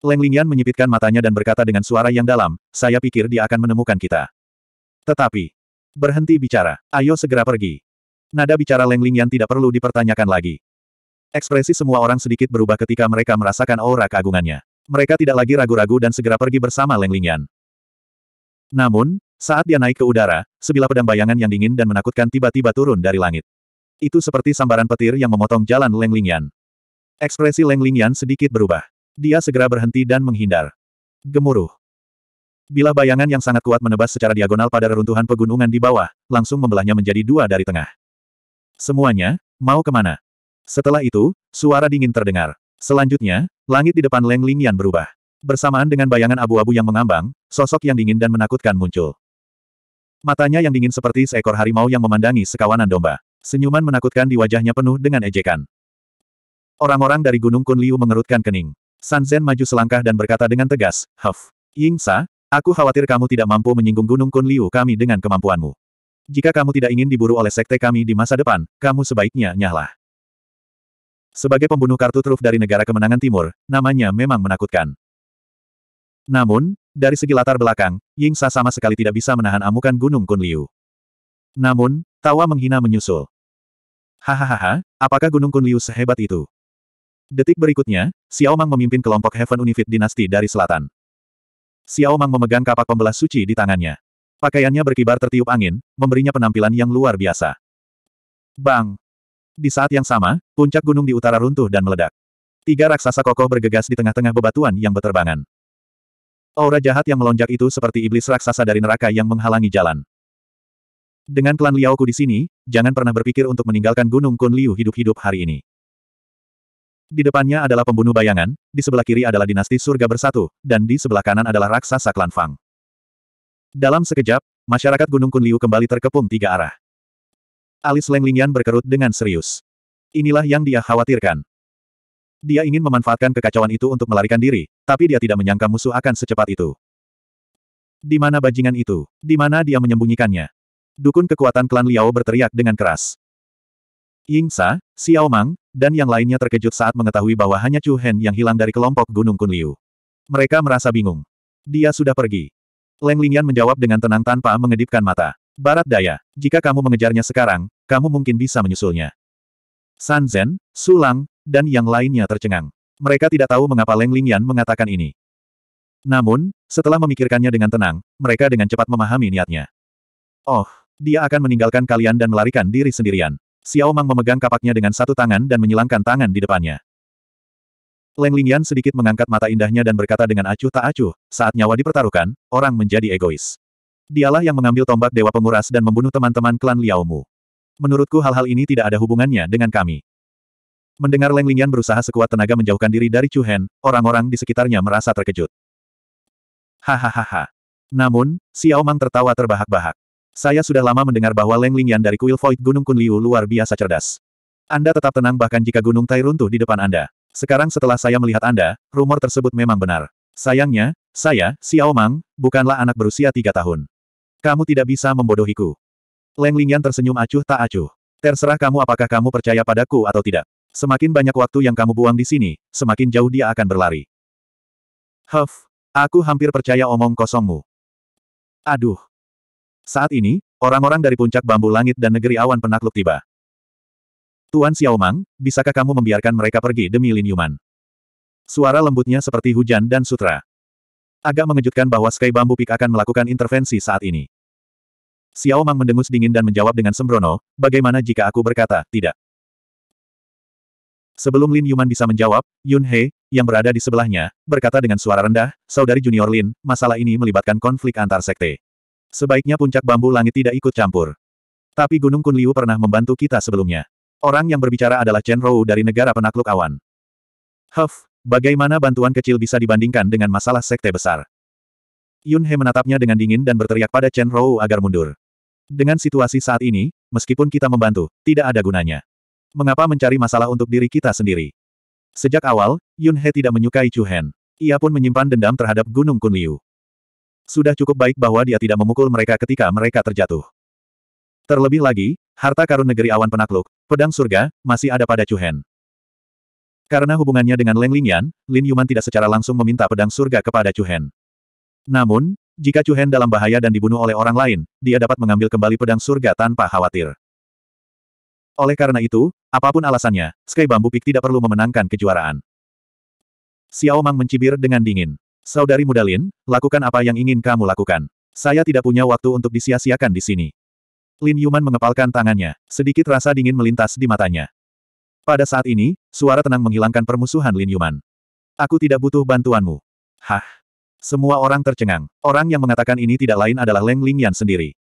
Leng Lingyan menyipitkan matanya dan berkata dengan suara yang dalam, saya pikir dia akan menemukan kita. Tetapi, berhenti bicara, ayo segera pergi. Nada bicara Leng Lingyan tidak perlu dipertanyakan lagi. Ekspresi semua orang sedikit berubah ketika mereka merasakan aura keagungannya. Mereka tidak lagi ragu-ragu dan segera pergi bersama Leng Lingyan. Namun, saat dia naik ke udara, sebilah pedang bayangan yang dingin dan menakutkan tiba-tiba turun dari langit. Itu seperti sambaran petir yang memotong jalan Leng Lingyan. Ekspresi Leng Lingyan sedikit berubah. Dia segera berhenti dan menghindar. Gemuruh. Bilah bayangan yang sangat kuat menebas secara diagonal pada reruntuhan pegunungan di bawah, langsung membelahnya menjadi dua dari tengah. Semuanya, mau kemana? Setelah itu, suara dingin terdengar. Selanjutnya, langit di depan Leng Lingyan berubah. Bersamaan dengan bayangan abu-abu yang mengambang, sosok yang dingin dan menakutkan muncul. Matanya yang dingin seperti seekor harimau yang memandangi sekawanan domba. Senyuman menakutkan di wajahnya penuh dengan ejekan. Orang-orang dari Gunung Kunliu mengerutkan kening. San Zen maju selangkah dan berkata dengan tegas, Huff, Yingsa, aku khawatir kamu tidak mampu menyinggung Gunung Kunliu kami dengan kemampuanmu. Jika kamu tidak ingin diburu oleh sekte kami di masa depan, kamu sebaiknya nyahlah. Sebagai pembunuh kartu truf dari negara kemenangan timur, namanya memang menakutkan. Namun, dari segi latar belakang, Ying sa sama sekali tidak bisa menahan amukan Gunung Kunliu. Namun, tawa menghina menyusul. Hahaha, apakah Gunung Kunliu sehebat itu? Detik berikutnya, Xiao Mang memimpin kelompok Heaven Unified Dinasti dari selatan. Xiao Mang memegang kapak pembelah suci di tangannya. Pakaiannya berkibar tertiup angin, memberinya penampilan yang luar biasa. Bang! Di saat yang sama, puncak gunung di utara runtuh dan meledak. Tiga raksasa kokoh bergegas di tengah-tengah bebatuan yang berterbangan. Aura jahat yang melonjak itu seperti iblis raksasa dari neraka yang menghalangi jalan. Dengan klan Liaoku di sini, jangan pernah berpikir untuk meninggalkan Gunung Kunliu hidup-hidup hari ini. Di depannya adalah pembunuh bayangan, di sebelah kiri adalah dinasti surga bersatu, dan di sebelah kanan adalah raksasa klan Fang. Dalam sekejap, masyarakat Gunung Kunliu kembali terkepung tiga arah. Alis Leng Lingyan berkerut dengan serius. Inilah yang dia khawatirkan. Dia ingin memanfaatkan kekacauan itu untuk melarikan diri, tapi dia tidak menyangka musuh akan secepat itu. Di mana bajingan itu? Di mana dia menyembunyikannya? Dukun kekuatan klan Liao berteriak dengan keras. Ying Sa, Xiao Mang, dan yang lainnya terkejut saat mengetahui bahwa hanya Chu Hen yang hilang dari kelompok Gunung Kun Liu. Mereka merasa bingung. Dia sudah pergi. Leng Lingyan menjawab dengan tenang tanpa mengedipkan mata. Barat daya, jika kamu mengejarnya sekarang, kamu mungkin bisa menyusulnya. San Zen, Sulang, dan yang lainnya tercengang. Mereka tidak tahu mengapa Leng Lingyan mengatakan ini. Namun, setelah memikirkannya dengan tenang, mereka dengan cepat memahami niatnya. Oh, dia akan meninggalkan kalian dan melarikan diri sendirian. Xiao Mang memegang kapaknya dengan satu tangan dan menyilangkan tangan di depannya. Leng Lingyan sedikit mengangkat mata indahnya dan berkata dengan acuh tak acuh, saat nyawa dipertaruhkan, orang menjadi egois. Dialah yang mengambil tombak Dewa Penguras dan membunuh teman-teman klan Liaomu. Menurutku hal-hal ini tidak ada hubungannya dengan kami. Mendengar Leng Lingyan berusaha sekuat tenaga menjauhkan diri dari Chu Hen, orang-orang di sekitarnya merasa terkejut. Hahaha. Namun, Xiao Mang tertawa terbahak-bahak. Saya sudah lama mendengar bahwa Leng Lingyan dari kuil Void Gunung Kunliu luar biasa cerdas. Anda tetap tenang bahkan jika Gunung Tai runtuh di depan Anda. Sekarang setelah saya melihat Anda, rumor tersebut memang benar. Sayangnya, saya, Xiao Mang, bukanlah anak berusia tiga tahun. Kamu tidak bisa membodohiku. Leng Lingyan tersenyum acuh tak acuh. Terserah kamu apakah kamu percaya padaku atau tidak. Semakin banyak waktu yang kamu buang di sini, semakin jauh dia akan berlari. Huff, aku hampir percaya omong kosongmu. Aduh. Saat ini, orang-orang dari puncak bambu langit dan negeri awan penakluk tiba. Tuan Xiaomang, bisakah kamu membiarkan mereka pergi demi Lin Yuman? Suara lembutnya seperti hujan dan sutra. Agak mengejutkan bahwa Sky Bambu Peak akan melakukan intervensi saat ini. Xiao Mang mendengus dingin dan menjawab dengan sembrono, bagaimana jika aku berkata, tidak. Sebelum Lin Yuman bisa menjawab, Yun He, yang berada di sebelahnya, berkata dengan suara rendah, Saudari Junior Lin, masalah ini melibatkan konflik antar sekte. Sebaiknya puncak bambu langit tidak ikut campur. Tapi Gunung Kun Liu pernah membantu kita sebelumnya. Orang yang berbicara adalah Chen Rou dari negara penakluk awan. Huff, Bagaimana bantuan kecil bisa dibandingkan dengan masalah sekte besar? Yun He menatapnya dengan dingin dan berteriak pada Chen Rou agar mundur. Dengan situasi saat ini, meskipun kita membantu, tidak ada gunanya. Mengapa mencari masalah untuk diri kita sendiri? Sejak awal, Yun He tidak menyukai Chu Hen. Ia pun menyimpan dendam terhadap Gunung Kun Liu. Sudah cukup baik bahwa dia tidak memukul mereka ketika mereka terjatuh. Terlebih lagi, harta karun negeri awan penakluk, pedang surga, masih ada pada Chu Hen. Karena hubungannya dengan Leng Lingyan, Lin Yuman tidak secara langsung meminta pedang surga kepada Chu Hen. Namun, jika Chu Hen dalam bahaya dan dibunuh oleh orang lain, dia dapat mengambil kembali pedang surga tanpa khawatir. Oleh karena itu, apapun alasannya, Sky Bambu Peak tidak perlu memenangkan kejuaraan. Xiao Mang mencibir dengan dingin. Saudari muda Lin, lakukan apa yang ingin kamu lakukan. Saya tidak punya waktu untuk disia-siakan di sini. Lin Yuman mengepalkan tangannya. Sedikit rasa dingin melintas di matanya. Pada saat ini, suara tenang menghilangkan permusuhan Lin Yuman. Aku tidak butuh bantuanmu. Hah? Semua orang tercengang. Orang yang mengatakan ini tidak lain adalah Leng Lingyan sendiri.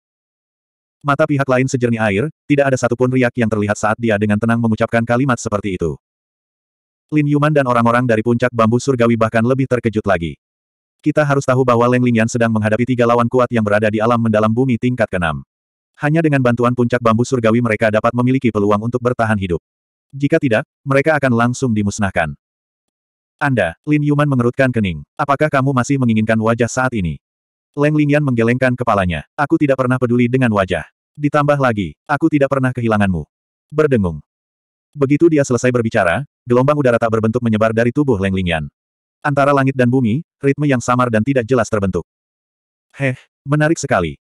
Mata pihak lain sejernih air, tidak ada satupun riak yang terlihat saat dia dengan tenang mengucapkan kalimat seperti itu. Lin Yuman dan orang-orang dari puncak bambu surgawi bahkan lebih terkejut lagi. Kita harus tahu bahwa Leng Lingyan sedang menghadapi tiga lawan kuat yang berada di alam mendalam bumi tingkat keenam. Hanya dengan bantuan puncak bambu surgawi mereka dapat memiliki peluang untuk bertahan hidup. Jika tidak, mereka akan langsung dimusnahkan. Anda, Lin Yuman mengerutkan kening. Apakah kamu masih menginginkan wajah saat ini? Leng Lingyan menggelengkan kepalanya. Aku tidak pernah peduli dengan wajah. Ditambah lagi, aku tidak pernah kehilanganmu. Berdengung. Begitu dia selesai berbicara, gelombang udara tak berbentuk menyebar dari tubuh Leng Lingyan. Antara langit dan bumi, ritme yang samar dan tidak jelas terbentuk. Heh, menarik sekali.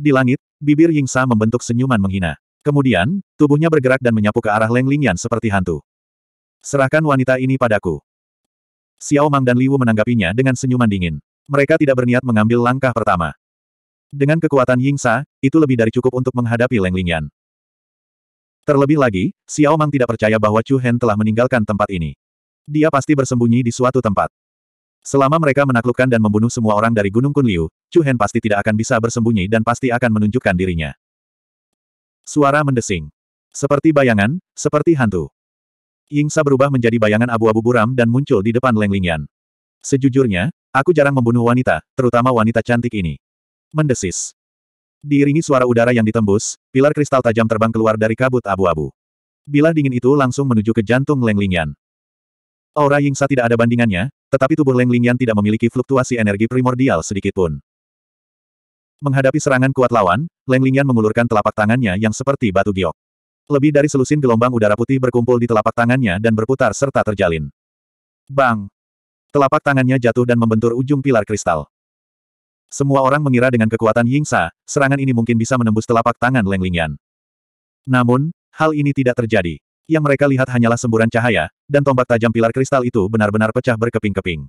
Di langit, bibir Ying Sa membentuk senyuman menghina. Kemudian, tubuhnya bergerak dan menyapu ke arah Leng Lingyan seperti hantu. Serahkan wanita ini padaku. Xiao Mang dan Wu menanggapinya dengan senyuman dingin. Mereka tidak berniat mengambil langkah pertama. Dengan kekuatan Ying Sa, itu lebih dari cukup untuk menghadapi Leng Lingyan. Terlebih lagi, Xiao Mang tidak percaya bahwa Chu Hen telah meninggalkan tempat ini. Dia pasti bersembunyi di suatu tempat. Selama mereka menaklukkan dan membunuh semua orang dari Gunung Kunliu, Chu Hen pasti tidak akan bisa bersembunyi dan pasti akan menunjukkan dirinya. Suara mendesing. Seperti bayangan, seperti hantu. Ying Yingsa berubah menjadi bayangan abu-abu buram dan muncul di depan Leng Lingyan. Sejujurnya, aku jarang membunuh wanita, terutama wanita cantik ini. Mendesis. Diiringi suara udara yang ditembus, pilar kristal tajam terbang keluar dari kabut abu-abu. Bila dingin itu langsung menuju ke jantung Leng Lingyan. Aura Yingsa tidak ada bandingannya, tetapi tubuh Leng Lingyan tidak memiliki fluktuasi energi primordial sedikitpun. Menghadapi serangan kuat lawan, Leng Lingyan mengulurkan telapak tangannya yang seperti batu giok. Lebih dari selusin gelombang udara putih berkumpul di telapak tangannya dan berputar serta terjalin. Bang! Telapak tangannya jatuh dan membentur ujung pilar kristal. Semua orang mengira dengan kekuatan Ying Sa, serangan ini mungkin bisa menembus telapak tangan Leng Lingyan. Namun, hal ini tidak terjadi. Yang mereka lihat hanyalah semburan cahaya, dan tombak tajam pilar kristal itu benar-benar pecah berkeping-keping.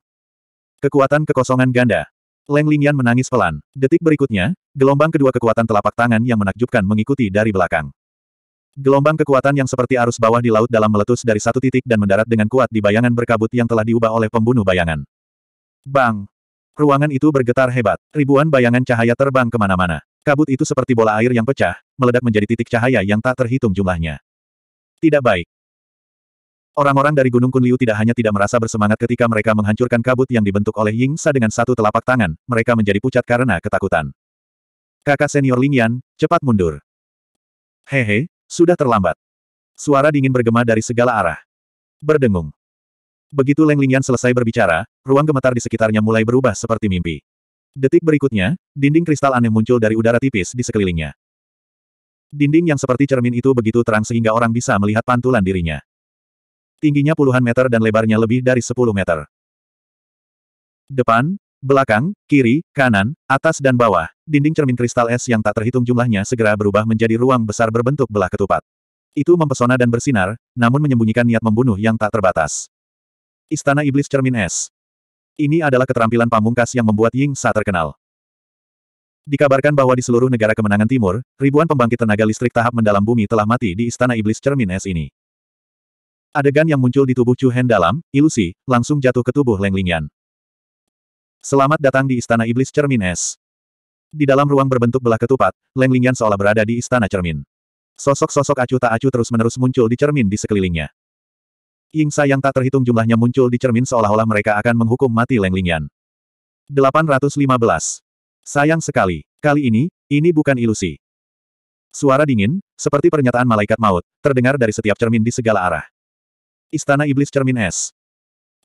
Kekuatan kekosongan ganda. Leng Lingyan menangis pelan. Detik berikutnya, gelombang kedua kekuatan telapak tangan yang menakjubkan mengikuti dari belakang. Gelombang kekuatan yang seperti arus bawah di laut dalam meletus dari satu titik dan mendarat dengan kuat di bayangan berkabut yang telah diubah oleh pembunuh bayangan. Bang! Ruangan itu bergetar hebat. Ribuan bayangan cahaya terbang kemana-mana. Kabut itu seperti bola air yang pecah, meledak menjadi titik cahaya yang tak terhitung jumlahnya. Tidak baik. Orang-orang dari Gunung Kunliu tidak hanya tidak merasa bersemangat ketika mereka menghancurkan kabut yang dibentuk oleh Ying Sa dengan satu telapak tangan, mereka menjadi pucat karena ketakutan. Kakak senior Ling Yan, cepat mundur. Hehe, sudah terlambat. Suara dingin bergema dari segala arah. Berdengung. Begitu Leng Lingyan selesai berbicara, ruang gemetar di sekitarnya mulai berubah seperti mimpi. Detik berikutnya, dinding kristal aneh muncul dari udara tipis di sekelilingnya. Dinding yang seperti cermin itu begitu terang sehingga orang bisa melihat pantulan dirinya tingginya puluhan meter dan lebarnya lebih dari 10 meter. Depan, belakang, kiri, kanan, atas dan bawah, dinding cermin kristal es yang tak terhitung jumlahnya segera berubah menjadi ruang besar berbentuk belah ketupat. Itu mempesona dan bersinar, namun menyembunyikan niat membunuh yang tak terbatas. Istana Iblis Cermin Es Ini adalah keterampilan pamungkas yang membuat Ying Sa terkenal. Dikabarkan bahwa di seluruh negara kemenangan timur, ribuan pembangkit tenaga listrik tahap mendalam bumi telah mati di Istana Iblis Cermin Es ini. Adegan yang muncul di tubuh Chu Hen dalam, ilusi, langsung jatuh ke tubuh Leng Lingyan. Selamat datang di Istana Iblis Cermin Es. Di dalam ruang berbentuk belah ketupat, Leng Lingyan seolah berada di Istana Cermin. Sosok-sosok acuh tak acuh terus-menerus muncul di cermin di sekelilingnya. sa yang tak terhitung jumlahnya muncul di cermin seolah-olah mereka akan menghukum mati Leng Lingyan. 815. Sayang sekali. Kali ini, ini bukan ilusi. Suara dingin, seperti pernyataan malaikat maut, terdengar dari setiap cermin di segala arah. Istana Iblis Cermin Es.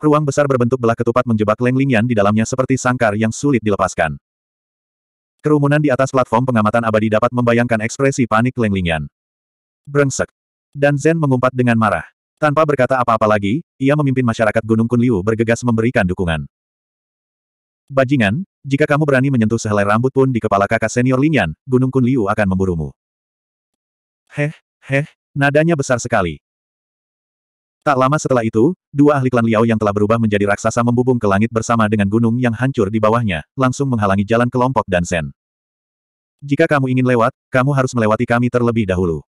Ruang besar berbentuk belah ketupat menjebak Leng Lingyan di dalamnya seperti sangkar yang sulit dilepaskan. Kerumunan di atas platform pengamatan abadi dapat membayangkan ekspresi panik Leng Lingyan. Brengsek. Dan Zen mengumpat dengan marah. Tanpa berkata apa-apa lagi, ia memimpin masyarakat Gunung Kunliu bergegas memberikan dukungan. Bajingan, jika kamu berani menyentuh sehelai rambut pun di kepala kakak senior Lingyan, Gunung Kunliu akan memburumu. Heh, heh, nadanya besar sekali. Tak lama setelah itu, dua ahli klan Liao yang telah berubah menjadi raksasa membubung ke langit bersama dengan gunung yang hancur di bawahnya, langsung menghalangi jalan kelompok dan Sen. Jika kamu ingin lewat, kamu harus melewati kami terlebih dahulu.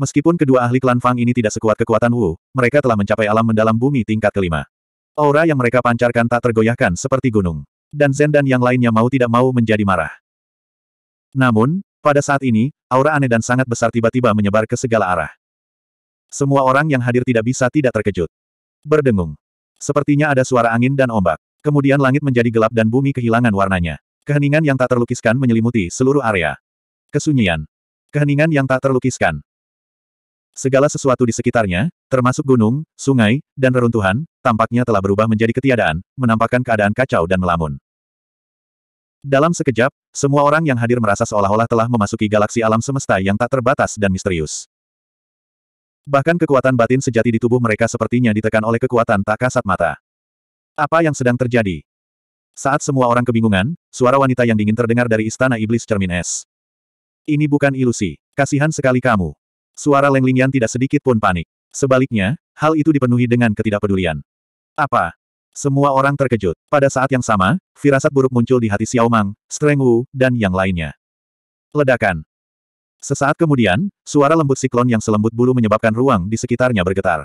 Meskipun kedua ahli klan Fang ini tidak sekuat kekuatan Wu, mereka telah mencapai alam mendalam bumi tingkat kelima. Aura yang mereka pancarkan tak tergoyahkan seperti gunung. Dan Zen dan yang lainnya mau tidak mau menjadi marah. Namun, pada saat ini, aura aneh dan sangat besar tiba-tiba menyebar ke segala arah. Semua orang yang hadir tidak bisa tidak terkejut. Berdengung. Sepertinya ada suara angin dan ombak. Kemudian langit menjadi gelap dan bumi kehilangan warnanya. Keheningan yang tak terlukiskan menyelimuti seluruh area. Kesunyian. Keheningan yang tak terlukiskan. Segala sesuatu di sekitarnya, termasuk gunung, sungai, dan reruntuhan, tampaknya telah berubah menjadi ketiadaan, menampakkan keadaan kacau dan melamun. Dalam sekejap, semua orang yang hadir merasa seolah-olah telah memasuki galaksi alam semesta yang tak terbatas dan misterius. Bahkan kekuatan batin sejati di tubuh mereka sepertinya ditekan oleh kekuatan tak kasat mata. Apa yang sedang terjadi? Saat semua orang kebingungan, suara wanita yang dingin terdengar dari istana iblis cermin es. Ini bukan ilusi. Kasihan sekali kamu. Suara Leng Lingyan tidak sedikit pun panik. Sebaliknya, hal itu dipenuhi dengan ketidakpedulian. Apa? Semua orang terkejut. Pada saat yang sama, firasat buruk muncul di hati Xiao Mang, Streng Wu, dan yang lainnya. Ledakan. Sesaat kemudian, suara lembut siklon yang selembut bulu menyebabkan ruang di sekitarnya bergetar.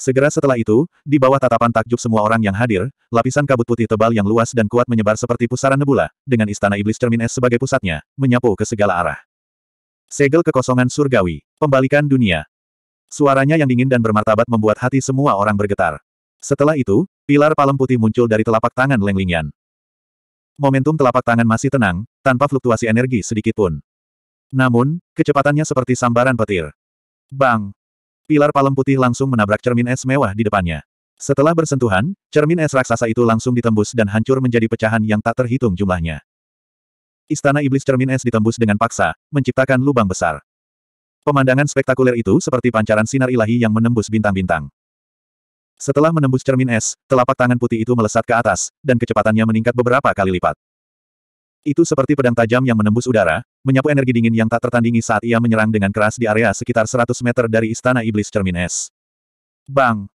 Segera setelah itu, di bawah tatapan takjub semua orang yang hadir, lapisan kabut putih tebal yang luas dan kuat menyebar seperti pusaran nebula, dengan istana iblis cermin es sebagai pusatnya, menyapu ke segala arah. Segel kekosongan surgawi, pembalikan dunia. Suaranya yang dingin dan bermartabat membuat hati semua orang bergetar. Setelah itu, pilar palem putih muncul dari telapak tangan Leng Lingyan. Momentum telapak tangan masih tenang, tanpa fluktuasi energi sedikit pun. Namun, kecepatannya seperti sambaran petir. Bang! Pilar palem putih langsung menabrak cermin es mewah di depannya. Setelah bersentuhan, cermin es raksasa itu langsung ditembus dan hancur menjadi pecahan yang tak terhitung jumlahnya. Istana Iblis Cermin Es ditembus dengan paksa, menciptakan lubang besar. Pemandangan spektakuler itu seperti pancaran sinar ilahi yang menembus bintang-bintang. Setelah menembus cermin es, telapak tangan putih itu melesat ke atas, dan kecepatannya meningkat beberapa kali lipat. Itu seperti pedang tajam yang menembus udara, menyapu energi dingin yang tak tertandingi saat ia menyerang dengan keras di area sekitar 100 meter dari Istana Iblis Cermin Es. Bang!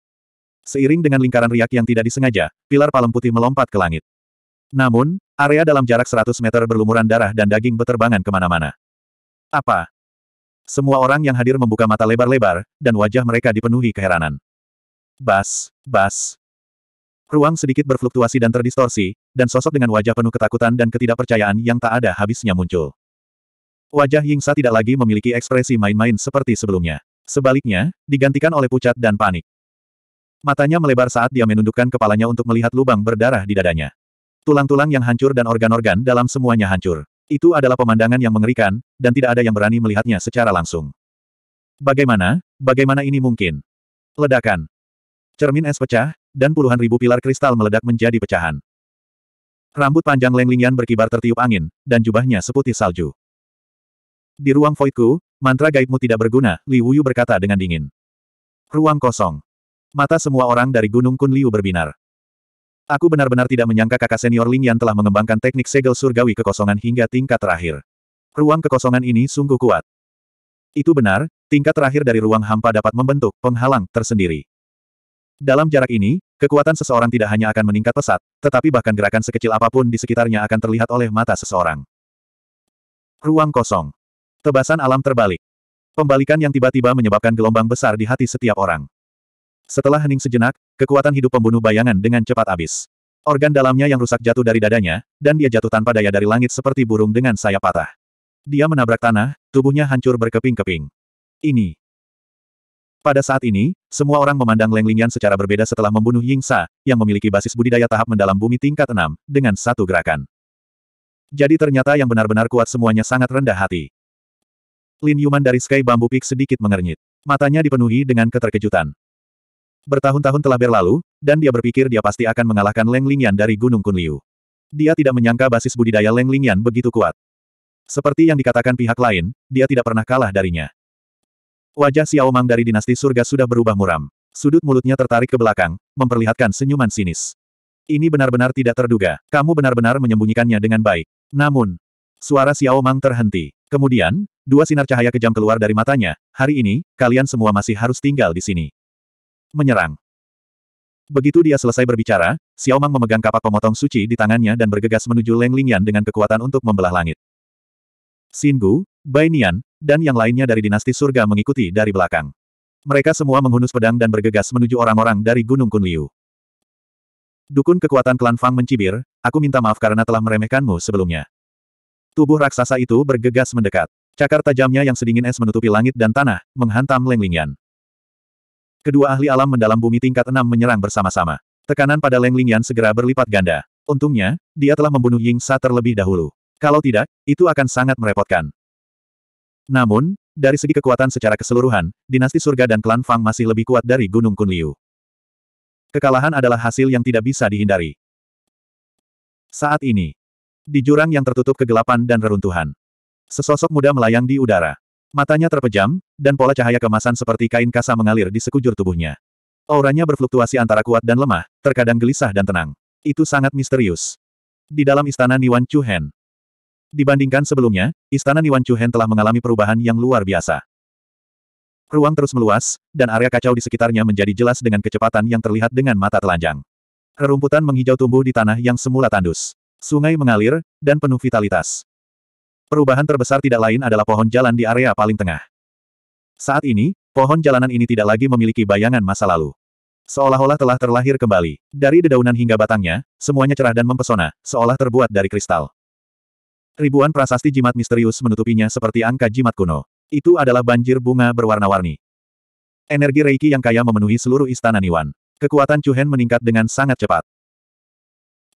Seiring dengan lingkaran riak yang tidak disengaja, pilar palem putih melompat ke langit. Namun, area dalam jarak 100 meter berlumuran darah dan daging beterbangan kemana-mana. Apa? Semua orang yang hadir membuka mata lebar-lebar, dan wajah mereka dipenuhi keheranan. Bas, bas. Ruang sedikit berfluktuasi dan terdistorsi, dan sosok dengan wajah penuh ketakutan dan ketidakpercayaan yang tak ada habisnya muncul. Wajah Ying Sa tidak lagi memiliki ekspresi main-main seperti sebelumnya. Sebaliknya, digantikan oleh pucat dan panik. Matanya melebar saat dia menundukkan kepalanya untuk melihat lubang berdarah di dadanya. Tulang-tulang yang hancur dan organ-organ dalam semuanya hancur. Itu adalah pemandangan yang mengerikan, dan tidak ada yang berani melihatnya secara langsung. Bagaimana, bagaimana ini mungkin? Ledakan. Cermin es pecah, dan puluhan ribu pilar kristal meledak menjadi pecahan. Rambut panjang Leng Lingyan berkibar tertiup angin, dan jubahnya seputih salju. Di ruang voidku, mantra gaibmu tidak berguna, Li Wuyu berkata dengan dingin. Ruang kosong. Mata semua orang dari Gunung Kun Liu berbinar. Aku benar-benar tidak menyangka kakak senior Ling Yan telah mengembangkan teknik segel surgawi kekosongan hingga tingkat terakhir. Ruang kekosongan ini sungguh kuat. Itu benar, tingkat terakhir dari ruang hampa dapat membentuk penghalang tersendiri. Dalam jarak ini, kekuatan seseorang tidak hanya akan meningkat pesat, tetapi bahkan gerakan sekecil apapun di sekitarnya akan terlihat oleh mata seseorang. Ruang kosong. Tebasan alam terbalik. Pembalikan yang tiba-tiba menyebabkan gelombang besar di hati setiap orang. Setelah hening sejenak, kekuatan hidup pembunuh bayangan dengan cepat habis. Organ dalamnya yang rusak jatuh dari dadanya, dan dia jatuh tanpa daya dari langit seperti burung dengan sayap patah. Dia menabrak tanah, tubuhnya hancur berkeping-keping. Ini. Pada saat ini, semua orang memandang Leng Lingyan secara berbeda setelah membunuh Ying Sa, yang memiliki basis budidaya tahap mendalam bumi tingkat 6, dengan satu gerakan. Jadi ternyata yang benar-benar kuat semuanya sangat rendah hati. Lin Yuman dari Sky Bamboo Peak sedikit mengernyit. Matanya dipenuhi dengan keterkejutan. Bertahun-tahun telah berlalu, dan dia berpikir dia pasti akan mengalahkan Leng Lingyan dari Gunung Kunliu. Dia tidak menyangka basis budidaya Leng Lingyan begitu kuat. Seperti yang dikatakan pihak lain, dia tidak pernah kalah darinya. Wajah Xiao Mang dari dinasti surga sudah berubah muram. Sudut mulutnya tertarik ke belakang, memperlihatkan senyuman sinis. Ini benar-benar tidak terduga. Kamu benar-benar menyembunyikannya dengan baik. Namun, suara Xiao Mang terhenti. Kemudian, dua sinar cahaya kejam keluar dari matanya, hari ini, kalian semua masih harus tinggal di sini. Menyerang. Begitu dia selesai berbicara, Xiao Mang memegang kapak pemotong suci di tangannya dan bergegas menuju Leng Lingyan dengan kekuatan untuk membelah langit. Xin Gu, Bai Nian, dan yang lainnya dari dinasti surga mengikuti dari belakang. Mereka semua menghunus pedang dan bergegas menuju orang-orang dari Gunung Kunliu. Dukun kekuatan klan Fang mencibir, aku minta maaf karena telah meremehkanmu sebelumnya. Tubuh raksasa itu bergegas mendekat. Cakar tajamnya yang sedingin es menutupi langit dan tanah, menghantam Leng Lingyan. Kedua ahli alam mendalam bumi tingkat enam menyerang bersama-sama. Tekanan pada Leng Lingyan segera berlipat ganda. Untungnya, dia telah membunuh Ying Sa terlebih dahulu. Kalau tidak, itu akan sangat merepotkan. Namun, dari segi kekuatan secara keseluruhan, dinasti surga dan klan Fang masih lebih kuat dari Gunung Kunliu. Kekalahan adalah hasil yang tidak bisa dihindari. Saat ini, di jurang yang tertutup kegelapan dan reruntuhan. Sesosok muda melayang di udara. Matanya terpejam, dan pola cahaya kemasan seperti kain kasa mengalir di sekujur tubuhnya. Auranya berfluktuasi antara kuat dan lemah, terkadang gelisah dan tenang. Itu sangat misterius. Di dalam istana Niwan Chuhen. Dibandingkan sebelumnya, istana Niwan Chuhen telah mengalami perubahan yang luar biasa. Ruang terus meluas, dan area kacau di sekitarnya menjadi jelas dengan kecepatan yang terlihat dengan mata telanjang. Rerumputan menghijau tumbuh di tanah yang semula tandus sungai mengalir, dan penuh vitalitas. Perubahan terbesar tidak lain adalah pohon jalan di area paling tengah. Saat ini, pohon jalanan ini tidak lagi memiliki bayangan masa lalu. Seolah-olah telah terlahir kembali. Dari dedaunan hingga batangnya, semuanya cerah dan mempesona, seolah terbuat dari kristal. Ribuan prasasti jimat misterius menutupinya seperti angka jimat kuno. Itu adalah banjir bunga berwarna-warni. Energi Reiki yang kaya memenuhi seluruh istana Niwan. Kekuatan Chuhen meningkat dengan sangat cepat.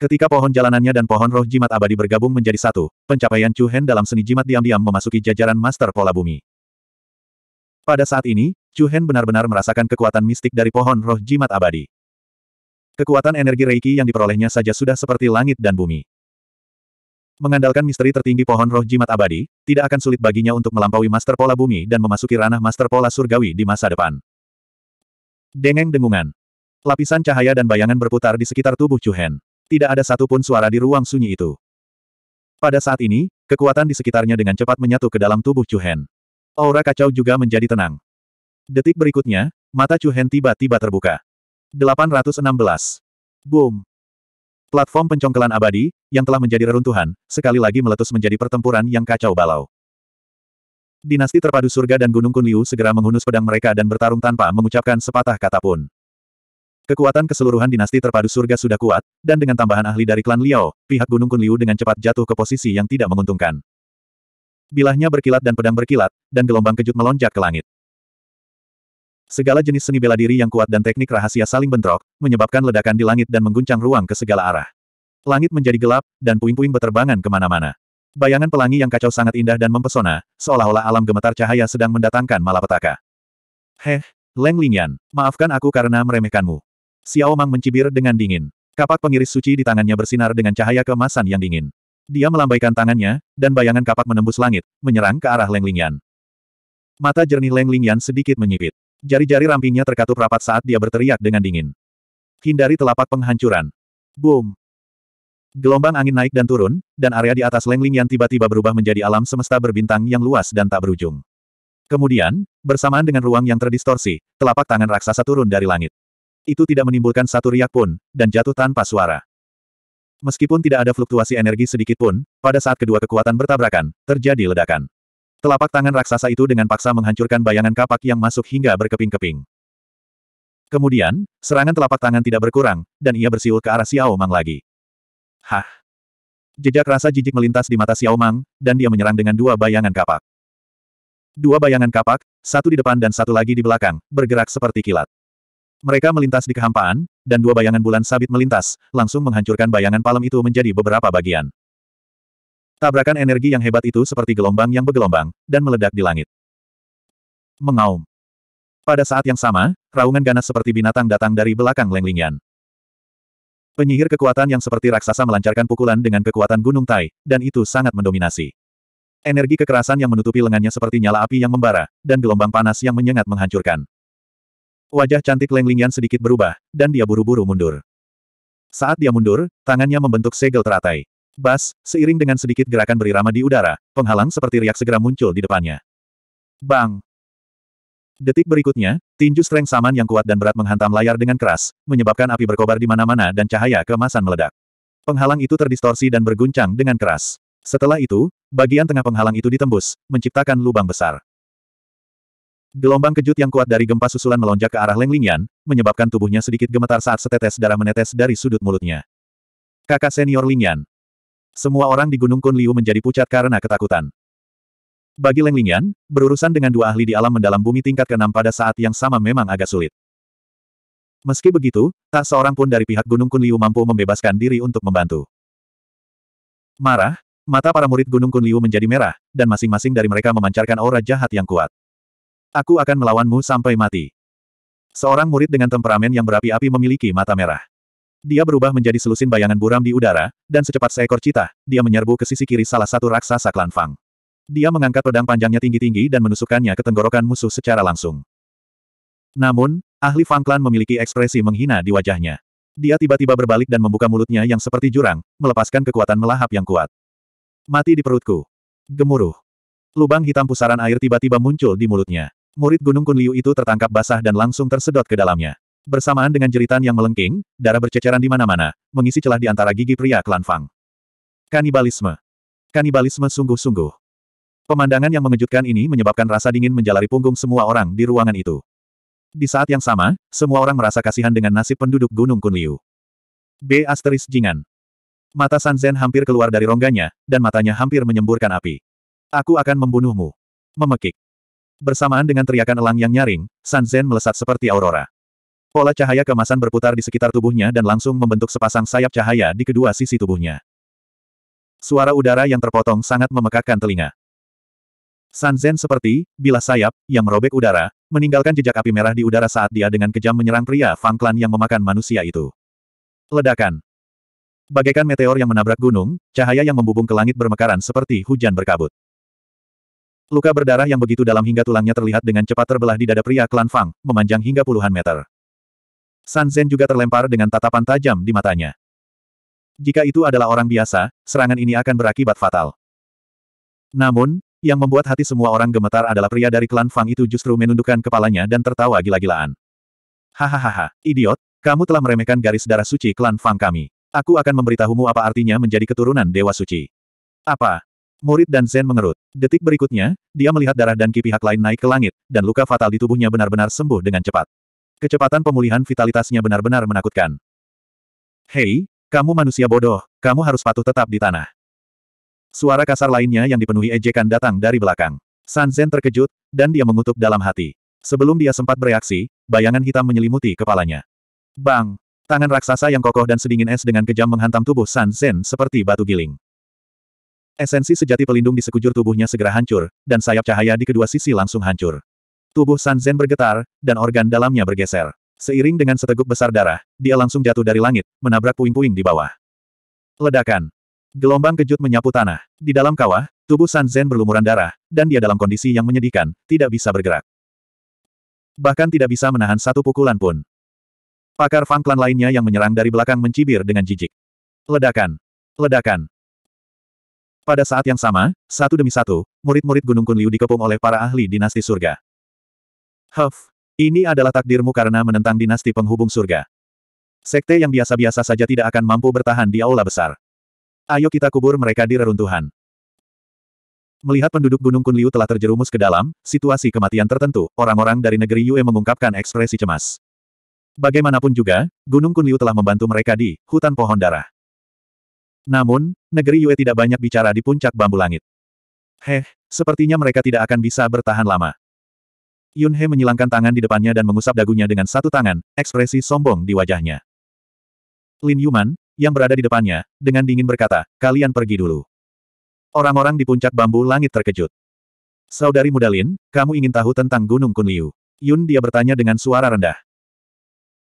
Ketika pohon jalanannya dan pohon roh jimat abadi bergabung menjadi satu, pencapaian Chu Hen dalam seni jimat diam-diam memasuki jajaran master pola bumi. Pada saat ini, Chu Hen benar-benar merasakan kekuatan mistik dari pohon roh jimat abadi. Kekuatan energi Reiki yang diperolehnya saja sudah seperti langit dan bumi. Mengandalkan misteri tertinggi pohon roh jimat abadi, tidak akan sulit baginya untuk melampaui master pola bumi dan memasuki ranah master pola surgawi di masa depan. Dengeng dengungan. Lapisan cahaya dan bayangan berputar di sekitar tubuh Chu Hen tidak ada satupun suara di ruang sunyi itu. Pada saat ini, kekuatan di sekitarnya dengan cepat menyatu ke dalam tubuh Hen. Aura kacau juga menjadi tenang. Detik berikutnya, mata Hen tiba-tiba terbuka. 816. Boom. Platform pencongkelan abadi, yang telah menjadi reruntuhan, sekali lagi meletus menjadi pertempuran yang kacau balau. Dinasti terpadu surga dan Gunung Kunliu segera menghunus pedang mereka dan bertarung tanpa mengucapkan sepatah kata pun. Kekuatan keseluruhan dinasti terpadu surga sudah kuat, dan dengan tambahan ahli dari klan Liao, pihak Gunung Kunliu dengan cepat jatuh ke posisi yang tidak menguntungkan. Bilahnya berkilat dan pedang berkilat, dan gelombang kejut melonjak ke langit. Segala jenis seni bela diri yang kuat dan teknik rahasia saling bentrok, menyebabkan ledakan di langit dan mengguncang ruang ke segala arah. Langit menjadi gelap, dan puing-puing beterbangan kemana-mana. Bayangan pelangi yang kacau sangat indah dan mempesona, seolah-olah alam gemetar cahaya sedang mendatangkan malapetaka. Heh, Leng Lingyan, maafkan aku karena meremehkanmu. Xiao Mang mencibir dengan dingin. Kapak pengiris suci di tangannya bersinar dengan cahaya kemasan yang dingin. Dia melambaikan tangannya, dan bayangan kapak menembus langit, menyerang ke arah Leng Lingyan. Mata jernih Leng Lingyan sedikit menyipit. Jari-jari rampingnya terkatup rapat saat dia berteriak dengan dingin. Hindari telapak penghancuran. Boom! Gelombang angin naik dan turun, dan area di atas Leng Lingyan tiba-tiba berubah menjadi alam semesta berbintang yang luas dan tak berujung. Kemudian, bersamaan dengan ruang yang terdistorsi, telapak tangan raksasa turun dari langit. Itu tidak menimbulkan satu riak pun, dan jatuh tanpa suara. Meskipun tidak ada fluktuasi energi sedikit pun, pada saat kedua kekuatan bertabrakan, terjadi ledakan. Telapak tangan raksasa itu dengan paksa menghancurkan bayangan kapak yang masuk hingga berkeping-keping. Kemudian, serangan telapak tangan tidak berkurang, dan ia bersiul ke arah Xiao Mang lagi. Hah! Jejak rasa jijik melintas di mata Xiao Mang, dan dia menyerang dengan dua bayangan kapak. Dua bayangan kapak, satu di depan dan satu lagi di belakang, bergerak seperti kilat. Mereka melintas di kehampaan, dan dua bayangan bulan sabit melintas, langsung menghancurkan bayangan palem itu menjadi beberapa bagian. Tabrakan energi yang hebat itu seperti gelombang yang bergelombang, dan meledak di langit. Mengaum. Pada saat yang sama, raungan ganas seperti binatang datang dari belakang Lingyan. Penyihir kekuatan yang seperti raksasa melancarkan pukulan dengan kekuatan gunung Tai, dan itu sangat mendominasi. Energi kekerasan yang menutupi lengannya seperti nyala api yang membara, dan gelombang panas yang menyengat menghancurkan. Wajah cantik Leng Lingyan sedikit berubah, dan dia buru-buru mundur. Saat dia mundur, tangannya membentuk segel teratai. Bas, seiring dengan sedikit gerakan berirama di udara, penghalang seperti riak segera muncul di depannya. Bang! Detik berikutnya, tinju streng saman yang kuat dan berat menghantam layar dengan keras, menyebabkan api berkobar di mana-mana dan cahaya keemasan meledak. Penghalang itu terdistorsi dan berguncang dengan keras. Setelah itu, bagian tengah penghalang itu ditembus, menciptakan lubang besar. Gelombang kejut yang kuat dari gempa susulan melonjak ke arah Leng Lingyan, menyebabkan tubuhnya sedikit gemetar saat setetes darah menetes dari sudut mulutnya. Kakak senior Lingyan. Semua orang di Gunung Kun Liu menjadi pucat karena ketakutan. Bagi Leng Lingyan, berurusan dengan dua ahli di alam mendalam bumi tingkat ke-6 pada saat yang sama memang agak sulit. Meski begitu, tak seorang pun dari pihak Gunung Kun Liu mampu membebaskan diri untuk membantu. Marah, mata para murid Gunung Kun Liu menjadi merah, dan masing-masing dari mereka memancarkan aura jahat yang kuat. Aku akan melawanmu sampai mati. Seorang murid dengan temperamen yang berapi-api memiliki mata merah. Dia berubah menjadi selusin bayangan buram di udara, dan secepat seekor cita, dia menyerbu ke sisi kiri salah satu raksasa klan Fang. Dia mengangkat pedang panjangnya tinggi-tinggi dan menusukkannya ke tenggorokan musuh secara langsung. Namun, ahli Fang Clan memiliki ekspresi menghina di wajahnya. Dia tiba-tiba berbalik dan membuka mulutnya yang seperti jurang, melepaskan kekuatan melahap yang kuat. Mati di perutku. Gemuruh. Lubang hitam pusaran air tiba-tiba muncul di mulutnya. Murid Gunung Kunliu itu tertangkap basah dan langsung tersedot ke dalamnya. Bersamaan dengan jeritan yang melengking, darah berceceran di mana-mana, mengisi celah di antara gigi pria klan Fang. Kanibalisme. Kanibalisme sungguh-sungguh. Pemandangan yang mengejutkan ini menyebabkan rasa dingin menjalari punggung semua orang di ruangan itu. Di saat yang sama, semua orang merasa kasihan dengan nasib penduduk Gunung Kunliu. B. Asteris Jingan. Mata San Zen hampir keluar dari rongganya, dan matanya hampir menyemburkan api. Aku akan membunuhmu. Memekik. Bersamaan dengan teriakan elang yang nyaring, San Zen melesat seperti aurora. Pola cahaya kemasan berputar di sekitar tubuhnya dan langsung membentuk sepasang sayap cahaya di kedua sisi tubuhnya. Suara udara yang terpotong sangat memekakkan telinga. San Zen seperti, bila sayap, yang merobek udara, meninggalkan jejak api merah di udara saat dia dengan kejam menyerang pria Fang Clan yang memakan manusia itu. Ledakan. Bagaikan meteor yang menabrak gunung, cahaya yang membubung ke langit bermekaran seperti hujan berkabut. Luka berdarah yang begitu dalam hingga tulangnya terlihat dengan cepat terbelah di dada pria klan Fang, memanjang hingga puluhan meter. San Zen juga terlempar dengan tatapan tajam di matanya. Jika itu adalah orang biasa, serangan ini akan berakibat fatal. Namun, yang membuat hati semua orang gemetar adalah pria dari klan Fang itu justru menundukkan kepalanya dan tertawa gila-gilaan. Hahaha, idiot, kamu telah meremehkan garis darah suci klan Fang kami. Aku akan memberitahumu apa artinya menjadi keturunan Dewa Suci. Apa? Murid dan Zen mengerut. Detik berikutnya, dia melihat darah dan ki pihak lain naik ke langit, dan luka fatal di tubuhnya benar-benar sembuh dengan cepat. Kecepatan pemulihan vitalitasnya benar-benar menakutkan. Hei, kamu manusia bodoh, kamu harus patuh tetap di tanah. Suara kasar lainnya yang dipenuhi ejekan datang dari belakang. San Zen terkejut, dan dia mengutuk dalam hati. Sebelum dia sempat bereaksi, bayangan hitam menyelimuti kepalanya. Bang! Tangan raksasa yang kokoh dan sedingin es dengan kejam menghantam tubuh San Zen seperti batu giling. Esensi sejati pelindung di sekujur tubuhnya segera hancur, dan sayap cahaya di kedua sisi langsung hancur. Tubuh San Zen bergetar, dan organ dalamnya bergeser. Seiring dengan seteguk besar darah, dia langsung jatuh dari langit, menabrak puing-puing di bawah. Ledakan. Gelombang kejut menyapu tanah. Di dalam kawah, tubuh San Zen berlumuran darah, dan dia dalam kondisi yang menyedihkan, tidak bisa bergerak. Bahkan tidak bisa menahan satu pukulan pun. Pakar Fang lainnya yang menyerang dari belakang mencibir dengan jijik. Ledakan. Ledakan. Pada saat yang sama, satu demi satu, murid-murid Gunung Kunliu dikepung oleh para ahli dinasti surga. Huff, ini adalah takdirmu karena menentang dinasti penghubung surga. Sekte yang biasa-biasa saja tidak akan mampu bertahan di aula besar. Ayo kita kubur mereka di reruntuhan. Melihat penduduk Gunung Kunliu telah terjerumus ke dalam situasi kematian tertentu, orang-orang dari negeri Yue mengungkapkan ekspresi cemas. Bagaimanapun juga, Gunung Kunliu telah membantu mereka di hutan pohon darah. Namun, negeri Yue tidak banyak bicara di puncak bambu langit. Heh, sepertinya mereka tidak akan bisa bertahan lama. Yun He menyilangkan tangan di depannya dan mengusap dagunya dengan satu tangan, ekspresi sombong di wajahnya. Lin Yuman, yang berada di depannya, dengan dingin berkata, kalian pergi dulu. Orang-orang di puncak bambu langit terkejut. Saudari muda Lin, kamu ingin tahu tentang Gunung Kunliu? Yun dia bertanya dengan suara rendah.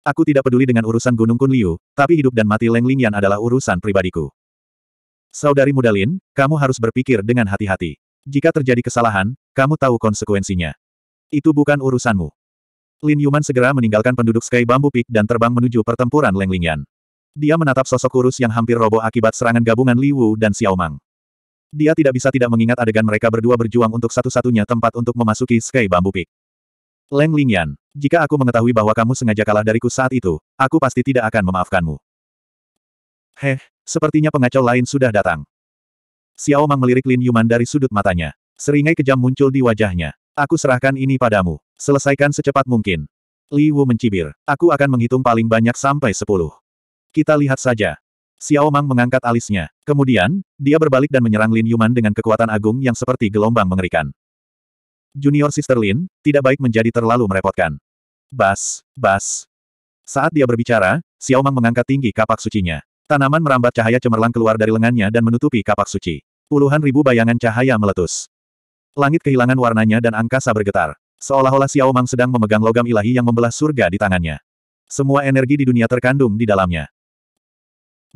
Aku tidak peduli dengan urusan Gunung Kunliu, tapi hidup dan mati Leng Lingyan adalah urusan pribadiku. Saudari Mudalin, kamu harus berpikir dengan hati-hati. Jika terjadi kesalahan, kamu tahu konsekuensinya. Itu bukan urusanmu. Lin Yuman segera meninggalkan penduduk Sky Bamboo Peak dan terbang menuju pertempuran Leng Lingyan. Dia menatap sosok kurus yang hampir roboh akibat serangan gabungan Li Wu dan Xiao Mang. Dia tidak bisa tidak mengingat adegan mereka berdua berjuang untuk satu-satunya tempat untuk memasuki Sky Bamboo Peak. Leng Lingyan, jika aku mengetahui bahwa kamu sengaja kalah dariku saat itu, aku pasti tidak akan memaafkanmu. Heh, sepertinya pengacau lain sudah datang. Xiao Mang melirik Lin Yuman dari sudut matanya. Seringai kejam muncul di wajahnya. Aku serahkan ini padamu. Selesaikan secepat mungkin. Li Wu mencibir. Aku akan menghitung paling banyak sampai sepuluh. Kita lihat saja. Xiao Mang mengangkat alisnya. Kemudian, dia berbalik dan menyerang Lin Yuman dengan kekuatan agung yang seperti gelombang mengerikan. Junior Sister Lin, tidak baik menjadi terlalu merepotkan. Bas, bas. Saat dia berbicara, Xiao Mang mengangkat tinggi kapak sucinya. Tanaman merambat cahaya cemerlang keluar dari lengannya dan menutupi kapak suci. Puluhan ribu bayangan cahaya meletus. Langit kehilangan warnanya dan angkasa bergetar. Seolah-olah Xiao Mang sedang memegang logam ilahi yang membelah surga di tangannya. Semua energi di dunia terkandung di dalamnya.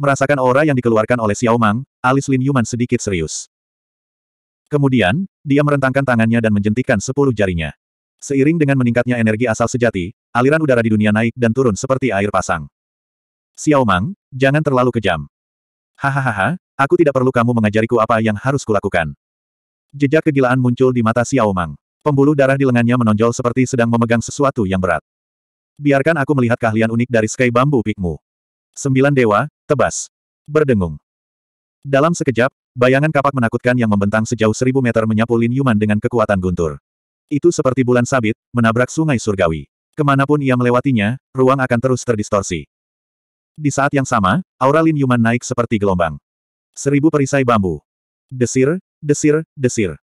Merasakan aura yang dikeluarkan oleh Xiao Mang, alis Lin Yuman sedikit serius. Kemudian, dia merentangkan tangannya dan menjentikan sepuluh jarinya. Seiring dengan meningkatnya energi asal sejati, aliran udara di dunia naik dan turun seperti air pasang. Xiao Mang, jangan terlalu kejam. Hahaha, aku tidak perlu kamu mengajariku apa yang harus kulakukan. Jejak kegilaan muncul di mata Xiao Mang. Pembuluh darah di lengannya menonjol seperti sedang memegang sesuatu yang berat. Biarkan aku melihat keahlian unik dari Sky Bambu Pikmu. Sembilan Dewa, tebas. Berdengung. Dalam sekejap, bayangan kapak menakutkan yang membentang sejauh seribu meter menyapu Lin Yuman dengan kekuatan guntur. Itu seperti bulan sabit, menabrak sungai surgawi. Kemanapun ia melewatinya, ruang akan terus terdistorsi. Di saat yang sama, aura Lin Yuman naik seperti gelombang. Seribu perisai bambu. Desir, desir, desir.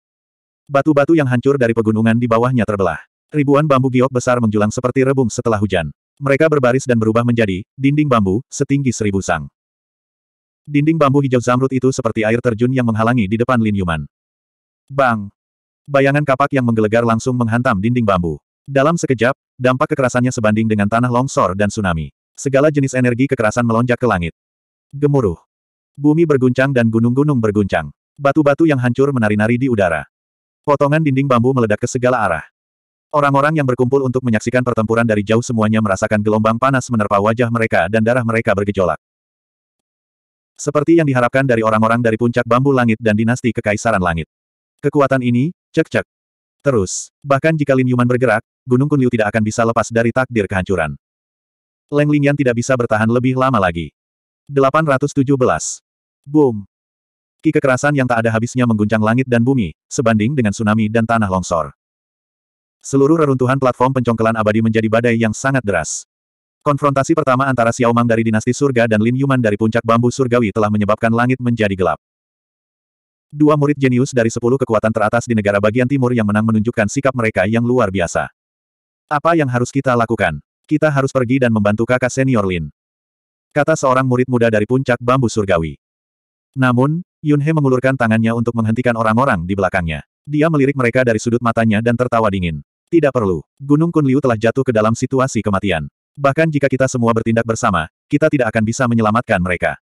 Batu-batu yang hancur dari pegunungan di bawahnya terbelah. Ribuan bambu giok besar menjulang seperti rebung setelah hujan. Mereka berbaris dan berubah menjadi dinding bambu setinggi seribu sang. Dinding bambu hijau zamrud itu seperti air terjun yang menghalangi di depan Lin Yuman. Bang! Bayangan kapak yang menggelegar langsung menghantam dinding bambu. Dalam sekejap, dampak kekerasannya sebanding dengan tanah longsor dan tsunami. Segala jenis energi kekerasan melonjak ke langit. Gemuruh. Bumi berguncang dan gunung-gunung berguncang. Batu-batu yang hancur menari-nari di udara. Potongan dinding bambu meledak ke segala arah. Orang-orang yang berkumpul untuk menyaksikan pertempuran dari jauh semuanya merasakan gelombang panas menerpa wajah mereka dan darah mereka bergejolak. Seperti yang diharapkan dari orang-orang dari puncak bambu langit dan dinasti kekaisaran langit. Kekuatan ini, cek-cek. Terus, bahkan jika Lin Yuman bergerak, Gunung Kunliu tidak akan bisa lepas dari takdir kehancuran. Leng Lingyan tidak bisa bertahan lebih lama lagi. 817. Boom. Ki kekerasan yang tak ada habisnya mengguncang langit dan bumi, sebanding dengan tsunami dan tanah longsor. Seluruh reruntuhan platform pencongkelan abadi menjadi badai yang sangat deras. Konfrontasi pertama antara Xiao Mang dari dinasti surga dan Lin Yuman dari puncak bambu surgawi telah menyebabkan langit menjadi gelap. Dua murid jenius dari sepuluh kekuatan teratas di negara bagian timur yang menang menunjukkan sikap mereka yang luar biasa. Apa yang harus kita lakukan? Kita harus pergi dan membantu kakak senior Lin. Kata seorang murid muda dari puncak bambu surgawi. Namun, Yunhe mengulurkan tangannya untuk menghentikan orang-orang di belakangnya. Dia melirik mereka dari sudut matanya dan tertawa dingin. Tidak perlu. Gunung Kunliu telah jatuh ke dalam situasi kematian. Bahkan jika kita semua bertindak bersama, kita tidak akan bisa menyelamatkan mereka.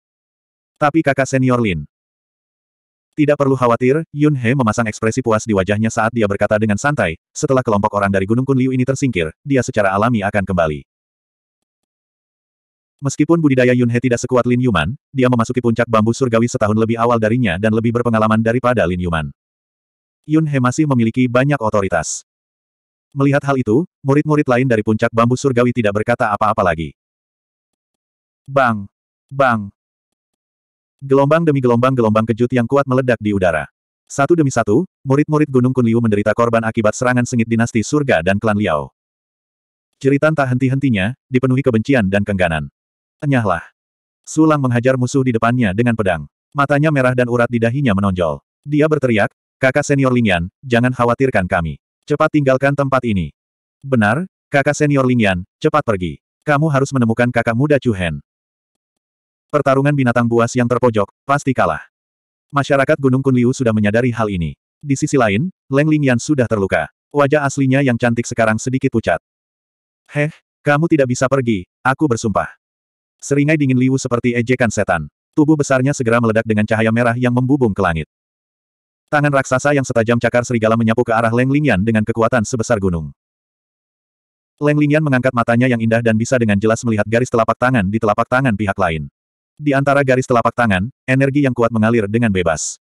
Tapi kakak senior Lin, tidak perlu khawatir, Yun He memasang ekspresi puas di wajahnya saat dia berkata dengan santai, setelah kelompok orang dari Gunung Kunliu ini tersingkir, dia secara alami akan kembali. Meskipun budidaya Yun He tidak sekuat Lin Yuman, dia memasuki puncak bambu surgawi setahun lebih awal darinya dan lebih berpengalaman daripada Lin Yuman. Yun He masih memiliki banyak otoritas. Melihat hal itu, murid-murid lain dari puncak bambu surgawi tidak berkata apa-apa lagi. Bang! Bang! Gelombang demi gelombang gelombang kejut yang kuat meledak di udara. Satu demi satu, murid-murid Gunung Kunliu menderita korban akibat serangan sengit dinasti surga dan klan Liao. Cerita tak henti-hentinya, dipenuhi kebencian dan kengganan. Enyahlah. Sulang menghajar musuh di depannya dengan pedang. Matanya merah dan urat di dahinya menonjol. Dia berteriak, kakak senior Lingyan, jangan khawatirkan kami. Cepat tinggalkan tempat ini. Benar, kakak senior Lingyan, cepat pergi. Kamu harus menemukan kakak muda Chu Hen. Pertarungan binatang buas yang terpojok, pasti kalah. Masyarakat Gunung Kunliu sudah menyadari hal ini. Di sisi lain, Leng Lingyan sudah terluka. Wajah aslinya yang cantik sekarang sedikit pucat. Heh, kamu tidak bisa pergi, aku bersumpah. Seringai dingin Liu seperti ejekan setan. Tubuh besarnya segera meledak dengan cahaya merah yang membubung ke langit. Tangan raksasa yang setajam cakar serigala menyapu ke arah Leng Lingyan dengan kekuatan sebesar gunung. Leng Lingyan mengangkat matanya yang indah dan bisa dengan jelas melihat garis telapak tangan di telapak tangan pihak lain. Di antara garis telapak tangan, energi yang kuat mengalir dengan bebas.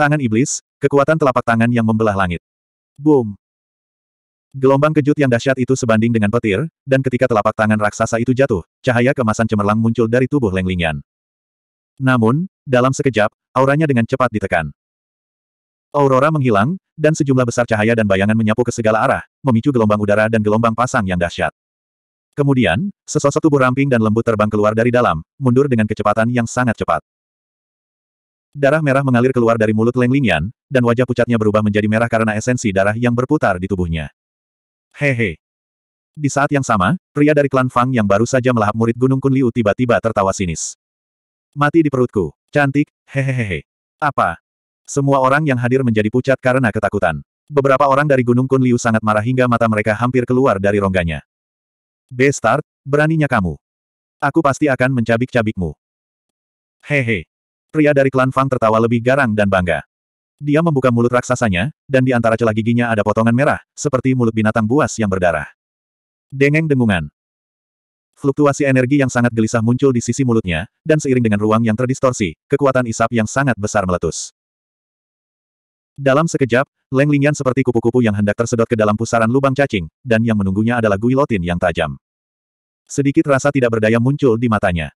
Tangan iblis, kekuatan telapak tangan yang membelah langit. Boom! Gelombang kejut yang dahsyat itu sebanding dengan petir, dan ketika telapak tangan raksasa itu jatuh, cahaya kemasan cemerlang muncul dari tubuh Leng Lingyan. Namun, dalam sekejap, auranya dengan cepat ditekan. Aurora menghilang, dan sejumlah besar cahaya dan bayangan menyapu ke segala arah, memicu gelombang udara dan gelombang pasang yang dahsyat. Kemudian, sesosok tubuh ramping dan lembut terbang keluar dari dalam, mundur dengan kecepatan yang sangat cepat. Darah merah mengalir keluar dari mulut Leng Lingyan, dan wajah pucatnya berubah menjadi merah karena esensi darah yang berputar di tubuhnya. Hehe. Di saat yang sama, pria dari klan Fang yang baru saja melahap murid Gunung Kunliu tiba-tiba tertawa sinis. Mati di perutku. Cantik, hehehehe. Apa? Semua orang yang hadir menjadi pucat karena ketakutan. Beberapa orang dari Gunung Kunliu sangat marah hingga mata mereka hampir keluar dari rongganya. Bestart, beraninya kamu. Aku pasti akan mencabik-cabikmu. Hehe. Pria dari klan Fang tertawa lebih garang dan bangga. Dia membuka mulut raksasanya, dan di antara celah giginya ada potongan merah, seperti mulut binatang buas yang berdarah. Dengeng dengungan. Fluktuasi energi yang sangat gelisah muncul di sisi mulutnya, dan seiring dengan ruang yang terdistorsi, kekuatan isap yang sangat besar meletus. Dalam sekejap, Leng Lingyan seperti kupu-kupu yang hendak tersedot ke dalam pusaran lubang cacing, dan yang menunggunya adalah guilotin yang tajam. Sedikit rasa tidak berdaya muncul di matanya.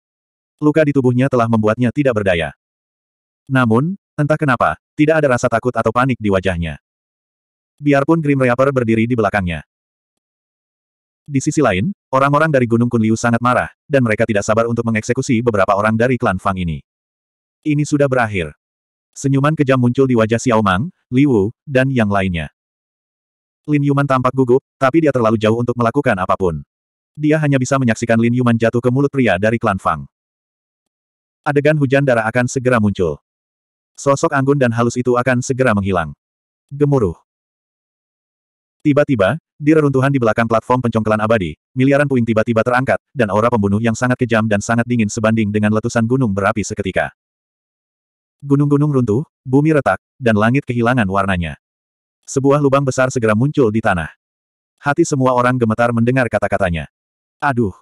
Luka di tubuhnya telah membuatnya tidak berdaya. Namun, entah kenapa, tidak ada rasa takut atau panik di wajahnya. Biarpun Grim Reaper berdiri di belakangnya. Di sisi lain, orang-orang dari Gunung Kunliu sangat marah, dan mereka tidak sabar untuk mengeksekusi beberapa orang dari klan Fang ini. Ini sudah berakhir. Senyuman kejam muncul di wajah Xiao Mang, Wu, dan yang lainnya. Lin Yuman tampak gugup, tapi dia terlalu jauh untuk melakukan apapun. Dia hanya bisa menyaksikan Lin Yuman jatuh ke mulut pria dari klan Fang. Adegan hujan darah akan segera muncul. Sosok anggun dan halus itu akan segera menghilang. Gemuruh. Tiba-tiba, di reruntuhan di belakang platform pencongkelan abadi, miliaran puing tiba-tiba terangkat, dan aura pembunuh yang sangat kejam dan sangat dingin sebanding dengan letusan gunung berapi seketika. Gunung-gunung runtuh, bumi retak, dan langit kehilangan warnanya. Sebuah lubang besar segera muncul di tanah. Hati semua orang gemetar mendengar kata-katanya. Aduh.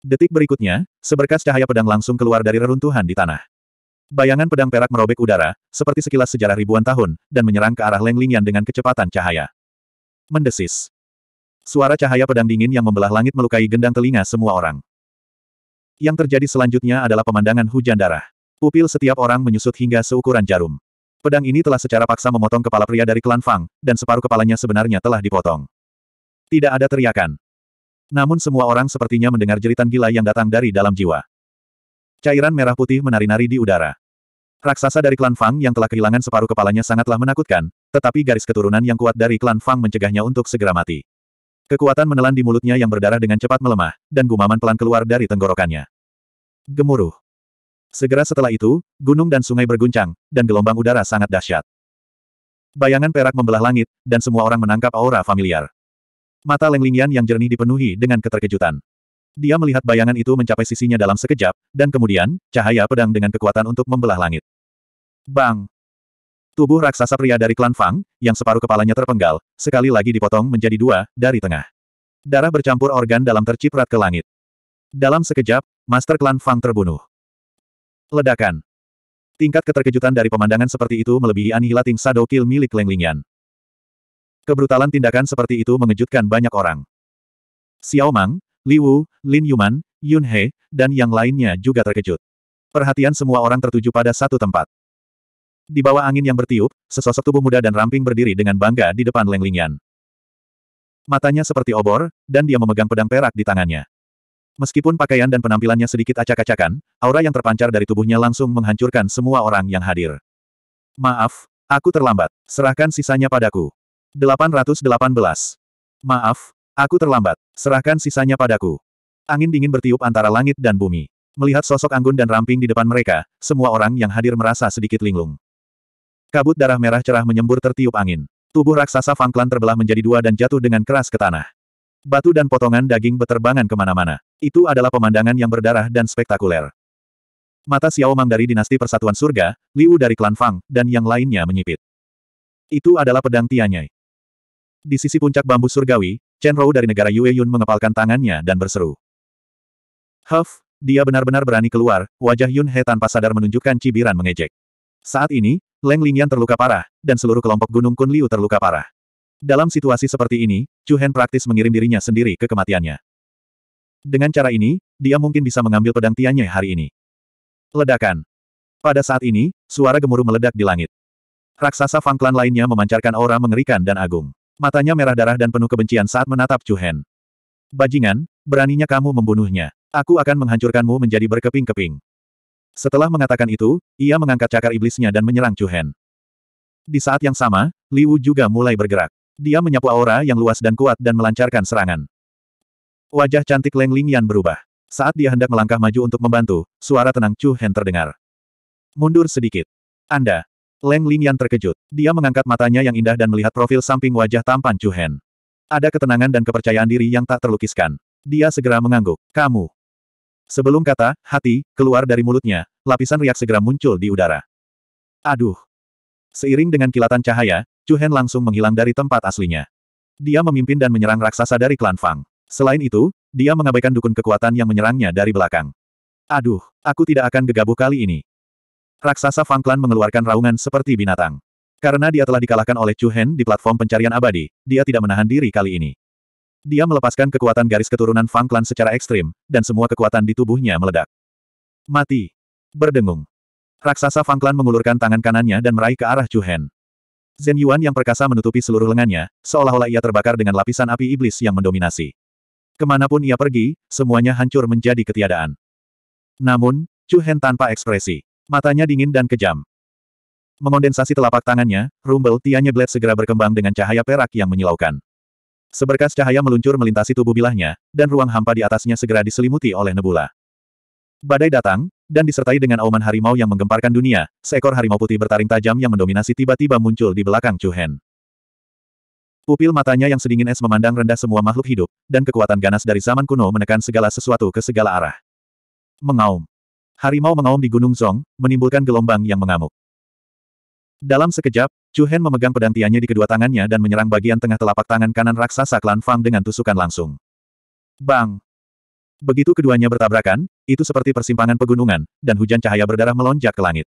Detik berikutnya, seberkas cahaya pedang langsung keluar dari reruntuhan di tanah. Bayangan pedang perak merobek udara, seperti sekilas sejarah ribuan tahun, dan menyerang ke arah Leng Lingyan dengan kecepatan cahaya. Mendesis. Suara cahaya pedang dingin yang membelah langit melukai gendang telinga semua orang. Yang terjadi selanjutnya adalah pemandangan hujan darah. Pupil setiap orang menyusut hingga seukuran jarum. Pedang ini telah secara paksa memotong kepala pria dari klan Fang, dan separuh kepalanya sebenarnya telah dipotong. Tidak ada teriakan. Namun semua orang sepertinya mendengar jeritan gila yang datang dari dalam jiwa. Cairan merah putih menari-nari di udara. Raksasa dari klan Fang yang telah kehilangan separuh kepalanya sangatlah menakutkan, tetapi garis keturunan yang kuat dari klan Fang mencegahnya untuk segera mati. Kekuatan menelan di mulutnya yang berdarah dengan cepat melemah, dan gumaman pelan keluar dari tenggorokannya. Gemuruh. Segera setelah itu, gunung dan sungai berguncang, dan gelombang udara sangat dahsyat. Bayangan perak membelah langit, dan semua orang menangkap aura familiar. Mata Leng Lingyan yang jernih dipenuhi dengan keterkejutan. Dia melihat bayangan itu mencapai sisinya dalam sekejap, dan kemudian, cahaya pedang dengan kekuatan untuk membelah langit. Bang! Tubuh raksasa pria dari klan Fang, yang separuh kepalanya terpenggal, sekali lagi dipotong menjadi dua, dari tengah. Darah bercampur organ dalam terciprat ke langit. Dalam sekejap, Master Klan Fang terbunuh. Ledakan. Tingkat keterkejutan dari pemandangan seperti itu melebihi anihilating shadow kill milik Leng Lingyan. Kebrutalan tindakan seperti itu mengejutkan banyak orang. Xiao Mang, Li Wu, Lin Yuman, Yun He, dan yang lainnya juga terkejut. Perhatian semua orang tertuju pada satu tempat. Di bawah angin yang bertiup, sesosok tubuh muda dan ramping berdiri dengan bangga di depan Leng Lingyan. Matanya seperti obor, dan dia memegang pedang perak di tangannya. Meskipun pakaian dan penampilannya sedikit acak-acakan, aura yang terpancar dari tubuhnya langsung menghancurkan semua orang yang hadir. Maaf, aku terlambat. Serahkan sisanya padaku. 818. Maaf, aku terlambat. Serahkan sisanya padaku. Angin dingin bertiup antara langit dan bumi. Melihat sosok anggun dan ramping di depan mereka, semua orang yang hadir merasa sedikit linglung. Kabut darah merah cerah menyembur tertiup angin. Tubuh raksasa Fangklan terbelah menjadi dua dan jatuh dengan keras ke tanah. Batu dan potongan daging beterbangan kemana-mana. Itu adalah pemandangan yang berdarah dan spektakuler. Mata Xiao Mang dari dinasti Persatuan Surga, Liu dari klan Fang, dan yang lainnya menyipit. Itu adalah pedang Tianyai. Di sisi puncak bambu surgawi, Chen Rou dari negara Yue Yun mengepalkan tangannya dan berseru. Huff, dia benar-benar berani keluar, wajah Yun He tanpa sadar menunjukkan cibiran mengejek. Saat ini, Leng Lingyan terluka parah, dan seluruh kelompok Gunung Kun Liu terluka parah. Dalam situasi seperti ini, Chu Hen praktis mengirim dirinya sendiri ke kematiannya. Dengan cara ini, dia mungkin bisa mengambil pedang Tiannya hari ini. Ledakan. Pada saat ini, suara gemuruh meledak di langit. Raksasa Fang Clan lainnya memancarkan aura mengerikan dan agung. Matanya merah darah dan penuh kebencian saat menatap Chu Hen. Bajingan, beraninya kamu membunuhnya. Aku akan menghancurkanmu menjadi berkeping-keping. Setelah mengatakan itu, ia mengangkat cakar iblisnya dan menyerang Chu Hen. Di saat yang sama, Liu juga mulai bergerak. Dia menyapu aura yang luas dan kuat dan melancarkan serangan. Wajah cantik Leng Lingyan berubah. Saat dia hendak melangkah maju untuk membantu, suara tenang Chu Hen terdengar. Mundur sedikit. Anda. Leng Lingyan terkejut. Dia mengangkat matanya yang indah dan melihat profil samping wajah tampan Chu Hen. Ada ketenangan dan kepercayaan diri yang tak terlukiskan. Dia segera mengangguk. Kamu. Sebelum kata, hati, keluar dari mulutnya, lapisan riak segera muncul di udara. Aduh, Seiring dengan kilatan cahaya, Chu Hen langsung menghilang dari tempat aslinya. Dia memimpin dan menyerang raksasa dari klan Fang. Selain itu, dia mengabaikan dukun kekuatan yang menyerangnya dari belakang. Aduh, aku tidak akan gegabah kali ini. Raksasa Fang Klan mengeluarkan raungan seperti binatang. Karena dia telah dikalahkan oleh Chu Hen di platform pencarian abadi, dia tidak menahan diri kali ini. Dia melepaskan kekuatan garis keturunan Fang Klan secara ekstrim, dan semua kekuatan di tubuhnya meledak. Mati. Berdengung. Raksasa Fangklan mengulurkan tangan kanannya dan meraih ke arah Hen. Zhen Yuan yang perkasa menutupi seluruh lengannya, seolah-olah ia terbakar dengan lapisan api iblis yang mendominasi. Kemanapun ia pergi, semuanya hancur menjadi ketiadaan. Namun, Hen tanpa ekspresi. Matanya dingin dan kejam. Mengondensasi telapak tangannya, rumbel tianya blade segera berkembang dengan cahaya perak yang menyilaukan. Seberkas cahaya meluncur melintasi tubuh bilahnya, dan ruang hampa di atasnya segera diselimuti oleh nebula. Badai datang, dan disertai dengan auman harimau yang menggemparkan dunia, seekor harimau putih bertaring tajam yang mendominasi tiba-tiba muncul di belakang Chu Hen. Pupil matanya yang sedingin es memandang rendah semua makhluk hidup, dan kekuatan ganas dari zaman kuno menekan segala sesuatu ke segala arah. Mengaum. Harimau mengaum di Gunung Zong, menimbulkan gelombang yang mengamuk. Dalam sekejap, Chu Hen memegang pedang tiannya di kedua tangannya dan menyerang bagian tengah telapak tangan kanan raksasa klan Fang dengan tusukan langsung. Bang! Begitu keduanya bertabrakan, itu seperti persimpangan pegunungan, dan hujan cahaya berdarah melonjak ke langit.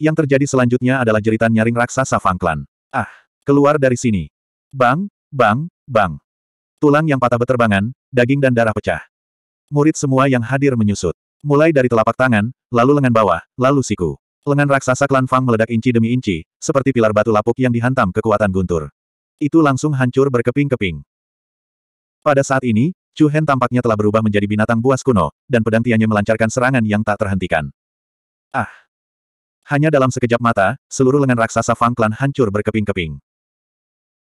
Yang terjadi selanjutnya adalah jeritan nyaring raksasa Fangklan. Ah, keluar dari sini. Bang, bang, bang. Tulang yang patah beterbangan, daging dan darah pecah. Murid semua yang hadir menyusut. Mulai dari telapak tangan, lalu lengan bawah, lalu siku. Lengan raksasa klan Fang meledak inci demi inci, seperti pilar batu lapuk yang dihantam kekuatan guntur. Itu langsung hancur berkeping-keping. Pada saat ini, Chu Hen tampaknya telah berubah menjadi binatang buas kuno, dan pedang tiannya melancarkan serangan yang tak terhentikan. Ah! Hanya dalam sekejap mata, seluruh lengan raksasa Fang Clan hancur berkeping-keping.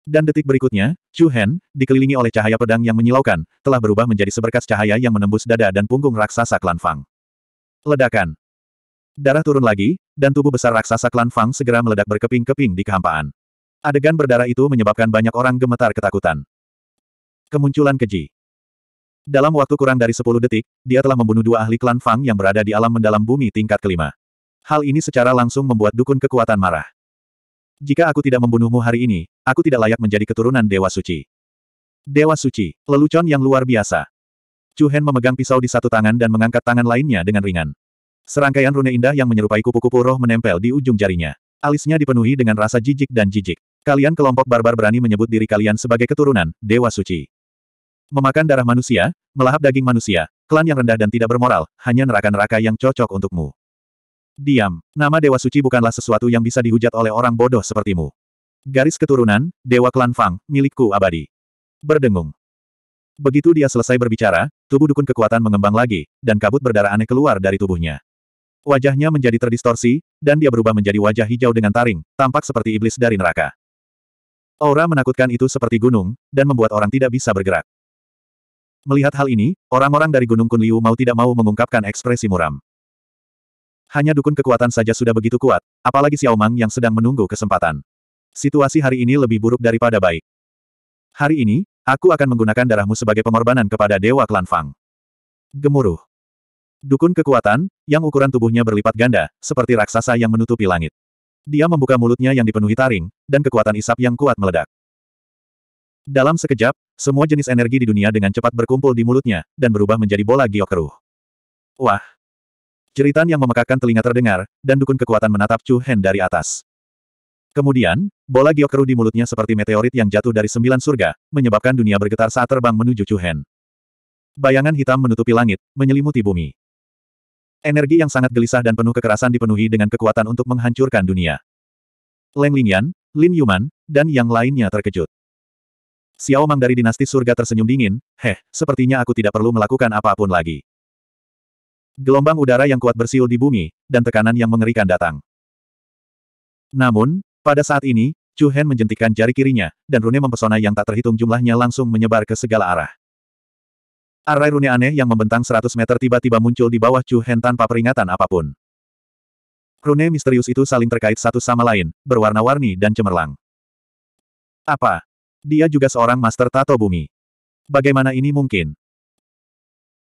Dan detik berikutnya, Chu Hen, dikelilingi oleh cahaya pedang yang menyilaukan, telah berubah menjadi seberkas cahaya yang menembus dada dan punggung raksasa klan Fang. Ledakan. Darah turun lagi, dan tubuh besar raksasa klan Fang segera meledak berkeping-keping di kehampaan. Adegan berdarah itu menyebabkan banyak orang gemetar ketakutan. Kemunculan keji. Dalam waktu kurang dari 10 detik, dia telah membunuh dua ahli klan Fang yang berada di alam mendalam bumi tingkat kelima. Hal ini secara langsung membuat dukun kekuatan marah. Jika aku tidak membunuhmu hari ini, aku tidak layak menjadi keturunan Dewa Suci. Dewa Suci, lelucon yang luar biasa. Chu Hen memegang pisau di satu tangan dan mengangkat tangan lainnya dengan ringan. Serangkaian rune indah yang menyerupai kupu-kupu roh menempel di ujung jarinya. Alisnya dipenuhi dengan rasa jijik dan jijik. Kalian kelompok barbar berani menyebut diri kalian sebagai keturunan Dewa Suci. Memakan darah manusia, melahap daging manusia, klan yang rendah dan tidak bermoral, hanya neraka-neraka yang cocok untukmu. Diam, nama Dewa Suci bukanlah sesuatu yang bisa dihujat oleh orang bodoh sepertimu. Garis keturunan, Dewa Klan Fang, milikku abadi. Berdengung. Begitu dia selesai berbicara, tubuh dukun kekuatan mengembang lagi, dan kabut berdarah aneh keluar dari tubuhnya. Wajahnya menjadi terdistorsi, dan dia berubah menjadi wajah hijau dengan taring, tampak seperti iblis dari neraka. Aura menakutkan itu seperti gunung, dan membuat orang tidak bisa bergerak. Melihat hal ini, orang-orang dari Gunung Kunliu mau tidak mau mengungkapkan ekspresi muram. Hanya dukun kekuatan saja sudah begitu kuat, apalagi Xiao Mang yang sedang menunggu kesempatan. Situasi hari ini lebih buruk daripada baik. Hari ini, aku akan menggunakan darahmu sebagai pengorbanan kepada Dewa Klan Fang. Gemuruh. Dukun kekuatan, yang ukuran tubuhnya berlipat ganda, seperti raksasa yang menutupi langit. Dia membuka mulutnya yang dipenuhi taring, dan kekuatan isap yang kuat meledak. Dalam sekejap, semua jenis energi di dunia dengan cepat berkumpul di mulutnya, dan berubah menjadi bola giok keruh. Wah! Jeritan yang memekakkan telinga terdengar, dan dukun kekuatan menatap Chu Hen dari atas. Kemudian, bola giok keruh di mulutnya seperti meteorit yang jatuh dari sembilan surga, menyebabkan dunia bergetar saat terbang menuju Chu Hen. Bayangan hitam menutupi langit, menyelimuti bumi. Energi yang sangat gelisah dan penuh kekerasan dipenuhi dengan kekuatan untuk menghancurkan dunia. Leng Lingyan, Lin Yuman, dan yang lainnya terkejut. Xiao Mang dari dinasti surga tersenyum dingin, heh, sepertinya aku tidak perlu melakukan apapun lagi. Gelombang udara yang kuat bersiul di bumi, dan tekanan yang mengerikan datang. Namun, pada saat ini, Chu Hen menjentikan jari kirinya, dan rune mempesona yang tak terhitung jumlahnya langsung menyebar ke segala arah. Arai rune aneh yang membentang 100 meter tiba-tiba muncul di bawah Chu Hen tanpa peringatan apapun. Rune misterius itu saling terkait satu sama lain, berwarna-warni dan cemerlang. Apa? Dia juga seorang master tato bumi. Bagaimana ini mungkin?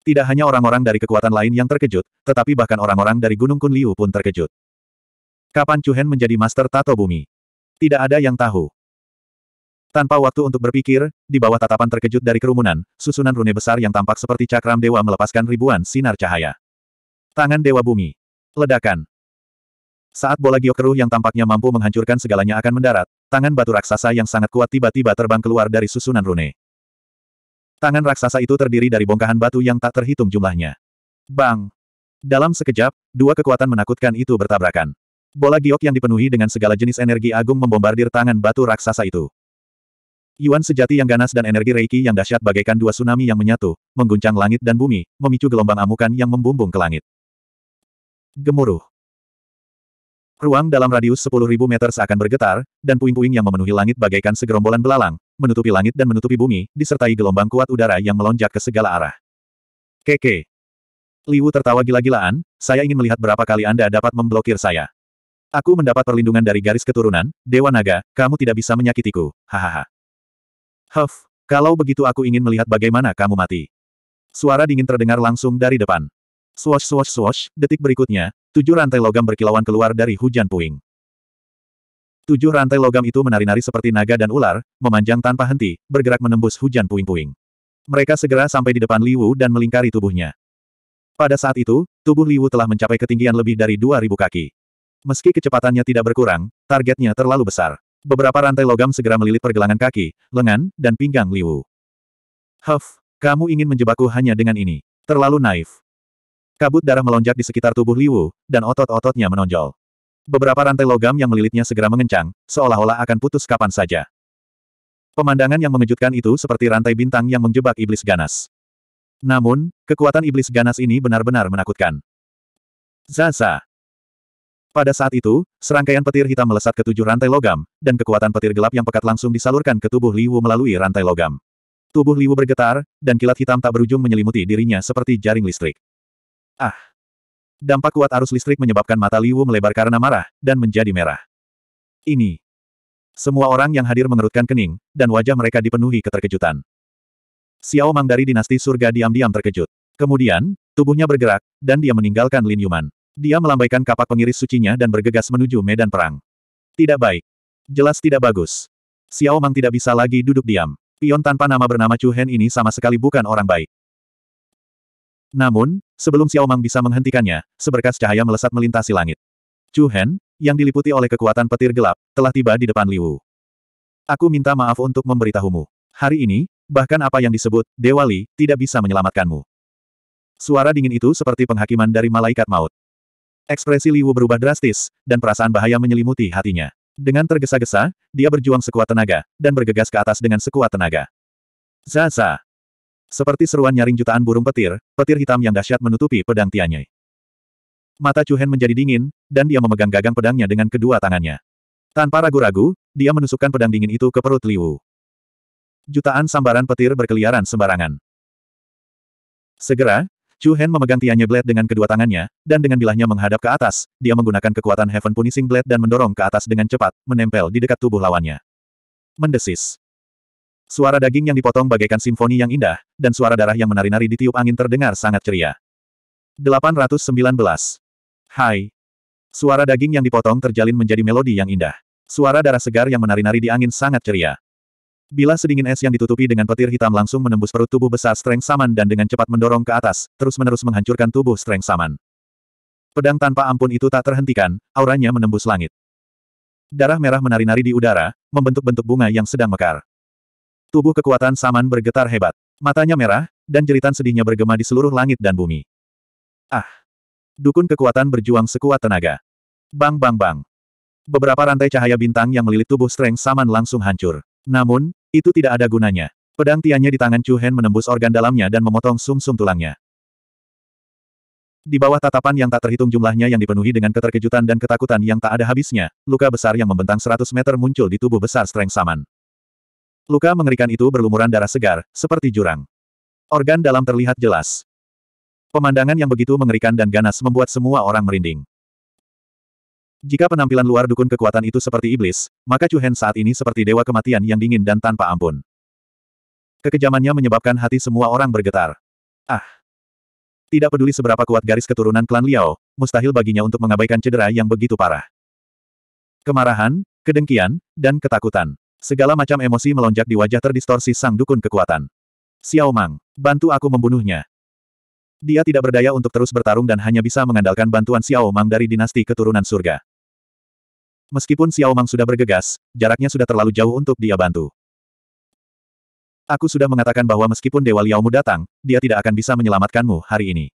Tidak hanya orang-orang dari kekuatan lain yang terkejut, tetapi bahkan orang-orang dari Gunung Kunliu pun terkejut. Kapan Cuhen menjadi master tato bumi? Tidak ada yang tahu. Tanpa waktu untuk berpikir, di bawah tatapan terkejut dari kerumunan, susunan rune besar yang tampak seperti cakram dewa melepaskan ribuan sinar cahaya. Tangan dewa bumi. Ledakan. Saat bola giok keruh yang tampaknya mampu menghancurkan segalanya akan mendarat, Tangan batu raksasa yang sangat kuat tiba-tiba terbang keluar dari susunan rune. Tangan raksasa itu terdiri dari bongkahan batu yang tak terhitung jumlahnya. Bang! Dalam sekejap, dua kekuatan menakutkan itu bertabrakan. Bola giok yang dipenuhi dengan segala jenis energi agung membombardir tangan batu raksasa itu. Yuan sejati yang ganas dan energi reiki yang dahsyat bagaikan dua tsunami yang menyatu, mengguncang langit dan bumi, memicu gelombang amukan yang membumbung ke langit. Gemuruh. Ruang dalam radius 10.000 meter seakan bergetar, dan puing-puing yang memenuhi langit bagaikan segerombolan belalang, menutupi langit dan menutupi bumi, disertai gelombang kuat udara yang melonjak ke segala arah. Keke. Liu tertawa gila-gilaan, saya ingin melihat berapa kali Anda dapat memblokir saya. Aku mendapat perlindungan dari garis keturunan, Dewa Naga, kamu tidak bisa menyakitiku, hahaha. Huff, kalau begitu aku ingin melihat bagaimana kamu mati. Suara dingin terdengar langsung dari depan. Swash swash swash, detik berikutnya, tujuh rantai logam berkilauan keluar dari hujan puing. Tujuh rantai logam itu menari-nari seperti naga dan ular, memanjang tanpa henti, bergerak menembus hujan puing-puing. Mereka segera sampai di depan Liwu dan melingkari tubuhnya. Pada saat itu, tubuh Liwu telah mencapai ketinggian lebih dari 2.000 kaki. Meski kecepatannya tidak berkurang, targetnya terlalu besar. Beberapa rantai logam segera melilit pergelangan kaki, lengan, dan pinggang Liwu. Huff, kamu ingin menjebakku hanya dengan ini. Terlalu naif. Kabut darah melonjak di sekitar tubuh Liwu, dan otot-ototnya menonjol. Beberapa rantai logam yang melilitnya segera mengencang, seolah-olah akan putus kapan saja. Pemandangan yang mengejutkan itu seperti rantai bintang yang menjebak iblis ganas. Namun, kekuatan iblis ganas ini benar-benar menakutkan. Zaza. Pada saat itu, serangkaian petir hitam melesat ke tujuh rantai logam, dan kekuatan petir gelap yang pekat langsung disalurkan ke tubuh Liwu melalui rantai logam. Tubuh Liwu bergetar, dan kilat hitam tak berujung menyelimuti dirinya seperti jaring listrik. Ah! Dampak kuat arus listrik menyebabkan mata Liu melebar karena marah, dan menjadi merah. Ini. Semua orang yang hadir mengerutkan kening, dan wajah mereka dipenuhi keterkejutan. Xiao Mang dari dinasti surga diam-diam terkejut. Kemudian, tubuhnya bergerak, dan dia meninggalkan Lin Yuman. Dia melambaikan kapak pengiris sucinya dan bergegas menuju medan perang. Tidak baik. Jelas tidak bagus. Xiao Mang tidak bisa lagi duduk diam. Pion tanpa nama bernama Chu Hen ini sama sekali bukan orang baik. Namun, sebelum Xiao Mang bisa menghentikannya, seberkas cahaya melesat melintasi langit. Chu Hen, yang diliputi oleh kekuatan petir gelap, telah tiba di depan Liu. Aku minta maaf untuk memberitahumu. Hari ini, bahkan apa yang disebut Dewa Li tidak bisa menyelamatkanmu. Suara dingin itu seperti penghakiman dari malaikat maut. Ekspresi Liu berubah drastis, dan perasaan bahaya menyelimuti hatinya. Dengan tergesa-gesa, dia berjuang sekuat tenaga, dan bergegas ke atas dengan sekuat tenaga. Zaza! Seperti seruan nyaring jutaan burung petir, petir hitam yang dahsyat menutupi pedang Tianye. Mata Chu Hen menjadi dingin, dan dia memegang gagang pedangnya dengan kedua tangannya. Tanpa ragu-ragu, dia menusukkan pedang dingin itu ke perut Liu. Jutaan sambaran petir berkeliaran sembarangan. Segera, Chu Hen memegang Tianye Blade dengan kedua tangannya, dan dengan bilahnya menghadap ke atas, dia menggunakan kekuatan Heaven Punishing Blade dan mendorong ke atas dengan cepat, menempel di dekat tubuh lawannya. Mendesis. Suara daging yang dipotong bagaikan simfoni yang indah, dan suara darah yang menari-nari ditiup angin terdengar sangat ceria. 819. Hai. Suara daging yang dipotong terjalin menjadi melodi yang indah. Suara darah segar yang menari-nari di angin sangat ceria. Bila sedingin es yang ditutupi dengan petir hitam langsung menembus perut tubuh besar Streng Saman dan dengan cepat mendorong ke atas, terus-menerus menghancurkan tubuh Streng Saman. Pedang tanpa ampun itu tak terhentikan, auranya menembus langit. Darah merah menari-nari di udara, membentuk bentuk bunga yang sedang mekar. Tubuh kekuatan Saman bergetar hebat. Matanya merah, dan jeritan sedihnya bergema di seluruh langit dan bumi. Ah! Dukun kekuatan berjuang sekuat tenaga. Bang bang bang. Beberapa rantai cahaya bintang yang melilit tubuh Strength Saman langsung hancur. Namun, itu tidak ada gunanya. Pedang tiannya di tangan Chu Hen menembus organ dalamnya dan memotong sumsum -sum tulangnya. Di bawah tatapan yang tak terhitung jumlahnya yang dipenuhi dengan keterkejutan dan ketakutan yang tak ada habisnya, luka besar yang membentang 100 meter muncul di tubuh besar Strength Saman. Luka mengerikan itu berlumuran darah segar, seperti jurang. Organ dalam terlihat jelas. Pemandangan yang begitu mengerikan dan ganas membuat semua orang merinding. Jika penampilan luar dukun kekuatan itu seperti iblis, maka Chu Hen saat ini seperti dewa kematian yang dingin dan tanpa ampun. Kekejamannya menyebabkan hati semua orang bergetar. Ah! Tidak peduli seberapa kuat garis keturunan klan Liao, mustahil baginya untuk mengabaikan cedera yang begitu parah. Kemarahan, kedengkian, dan ketakutan. Segala macam emosi melonjak di wajah terdistorsi sang dukun kekuatan. Xiao Mang, bantu aku membunuhnya. Dia tidak berdaya untuk terus bertarung dan hanya bisa mengandalkan bantuan Xiao Mang dari dinasti keturunan surga. Meskipun Xiao Mang sudah bergegas, jaraknya sudah terlalu jauh untuk dia bantu. Aku sudah mengatakan bahwa meskipun Dewa Liaomu datang, dia tidak akan bisa menyelamatkanmu hari ini.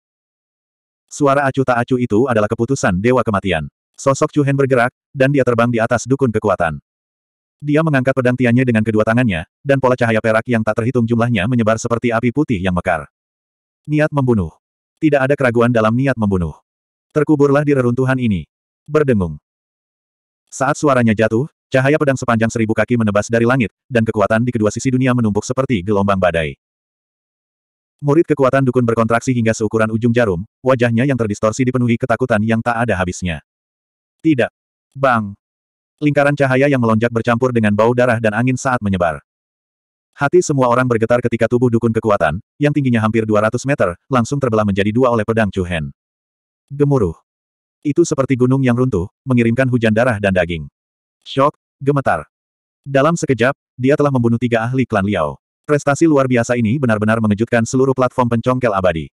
Suara acuh tak acuh itu adalah keputusan Dewa Kematian. Sosok Chu Hen bergerak, dan dia terbang di atas dukun kekuatan. Dia mengangkat pedang tiannya dengan kedua tangannya, dan pola cahaya perak yang tak terhitung jumlahnya menyebar seperti api putih yang mekar. Niat membunuh. Tidak ada keraguan dalam niat membunuh. Terkuburlah di reruntuhan ini. Berdengung. Saat suaranya jatuh, cahaya pedang sepanjang seribu kaki menebas dari langit, dan kekuatan di kedua sisi dunia menumpuk seperti gelombang badai. Murid kekuatan dukun berkontraksi hingga seukuran ujung jarum, wajahnya yang terdistorsi dipenuhi ketakutan yang tak ada habisnya. Tidak. Bang. Lingkaran cahaya yang melonjak bercampur dengan bau darah dan angin saat menyebar. Hati semua orang bergetar ketika tubuh dukun kekuatan, yang tingginya hampir 200 meter, langsung terbelah menjadi dua oleh pedang Chuhen. Gemuruh. Itu seperti gunung yang runtuh, mengirimkan hujan darah dan daging. Shock, gemetar. Dalam sekejap, dia telah membunuh tiga ahli klan Liao. Prestasi luar biasa ini benar-benar mengejutkan seluruh platform pencongkel abadi.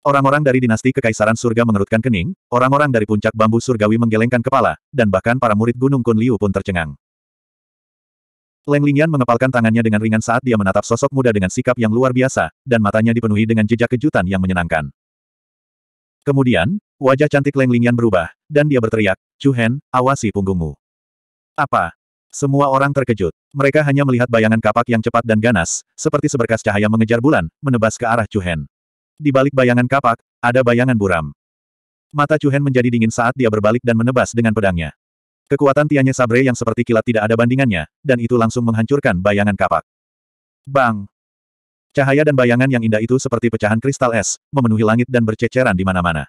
Orang-orang dari dinasti Kekaisaran Surga mengerutkan kening, orang-orang dari puncak bambu surgawi menggelengkan kepala, dan bahkan para murid Gunung Liu pun tercengang. Leng Lingyan mengepalkan tangannya dengan ringan saat dia menatap sosok muda dengan sikap yang luar biasa, dan matanya dipenuhi dengan jejak kejutan yang menyenangkan. Kemudian, wajah cantik Leng Lingyan berubah, dan dia berteriak, Chuhen, awasi punggungmu. Apa? Semua orang terkejut. Mereka hanya melihat bayangan kapak yang cepat dan ganas, seperti seberkas cahaya mengejar bulan, menebas ke arah Chuhen. Di balik bayangan kapak, ada bayangan buram. Mata Chuhen menjadi dingin saat dia berbalik dan menebas dengan pedangnya. Kekuatan Tianya Sabre yang seperti kilat tidak ada bandingannya, dan itu langsung menghancurkan bayangan kapak. Bang! Cahaya dan bayangan yang indah itu seperti pecahan kristal es, memenuhi langit dan berceceran di mana-mana.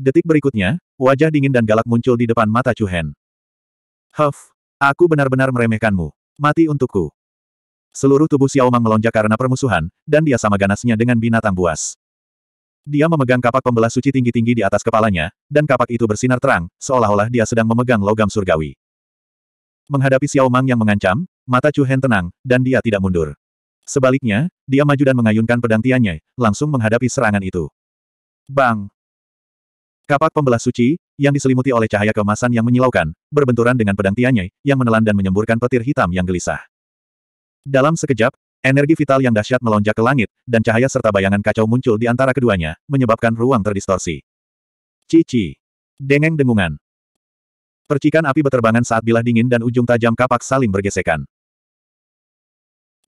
Detik berikutnya, wajah dingin dan galak muncul di depan mata Chuhen. Huff! Aku benar-benar meremehkanmu. Mati untukku. Seluruh tubuh Xiaomang melonjak karena permusuhan, dan dia sama ganasnya dengan binatang buas. Dia memegang kapak pembelah suci tinggi-tinggi di atas kepalanya, dan kapak itu bersinar terang, seolah-olah dia sedang memegang logam surgawi. Menghadapi Xiaomang yang mengancam, mata Chu Hen tenang, dan dia tidak mundur. Sebaliknya, dia maju dan mengayunkan pedang tiannya, langsung menghadapi serangan itu. Bang! Kapak pembelah suci, yang diselimuti oleh cahaya kemasan yang menyilaukan, berbenturan dengan pedang tiannya, yang menelan dan menyemburkan petir hitam yang gelisah. Dalam sekejap, energi vital yang dahsyat melonjak ke langit, dan cahaya serta bayangan kacau muncul di antara keduanya, menyebabkan ruang terdistorsi. Cici. Dengeng dengungan. Percikan api beterbangan saat bilah dingin dan ujung tajam kapak saling bergesekan.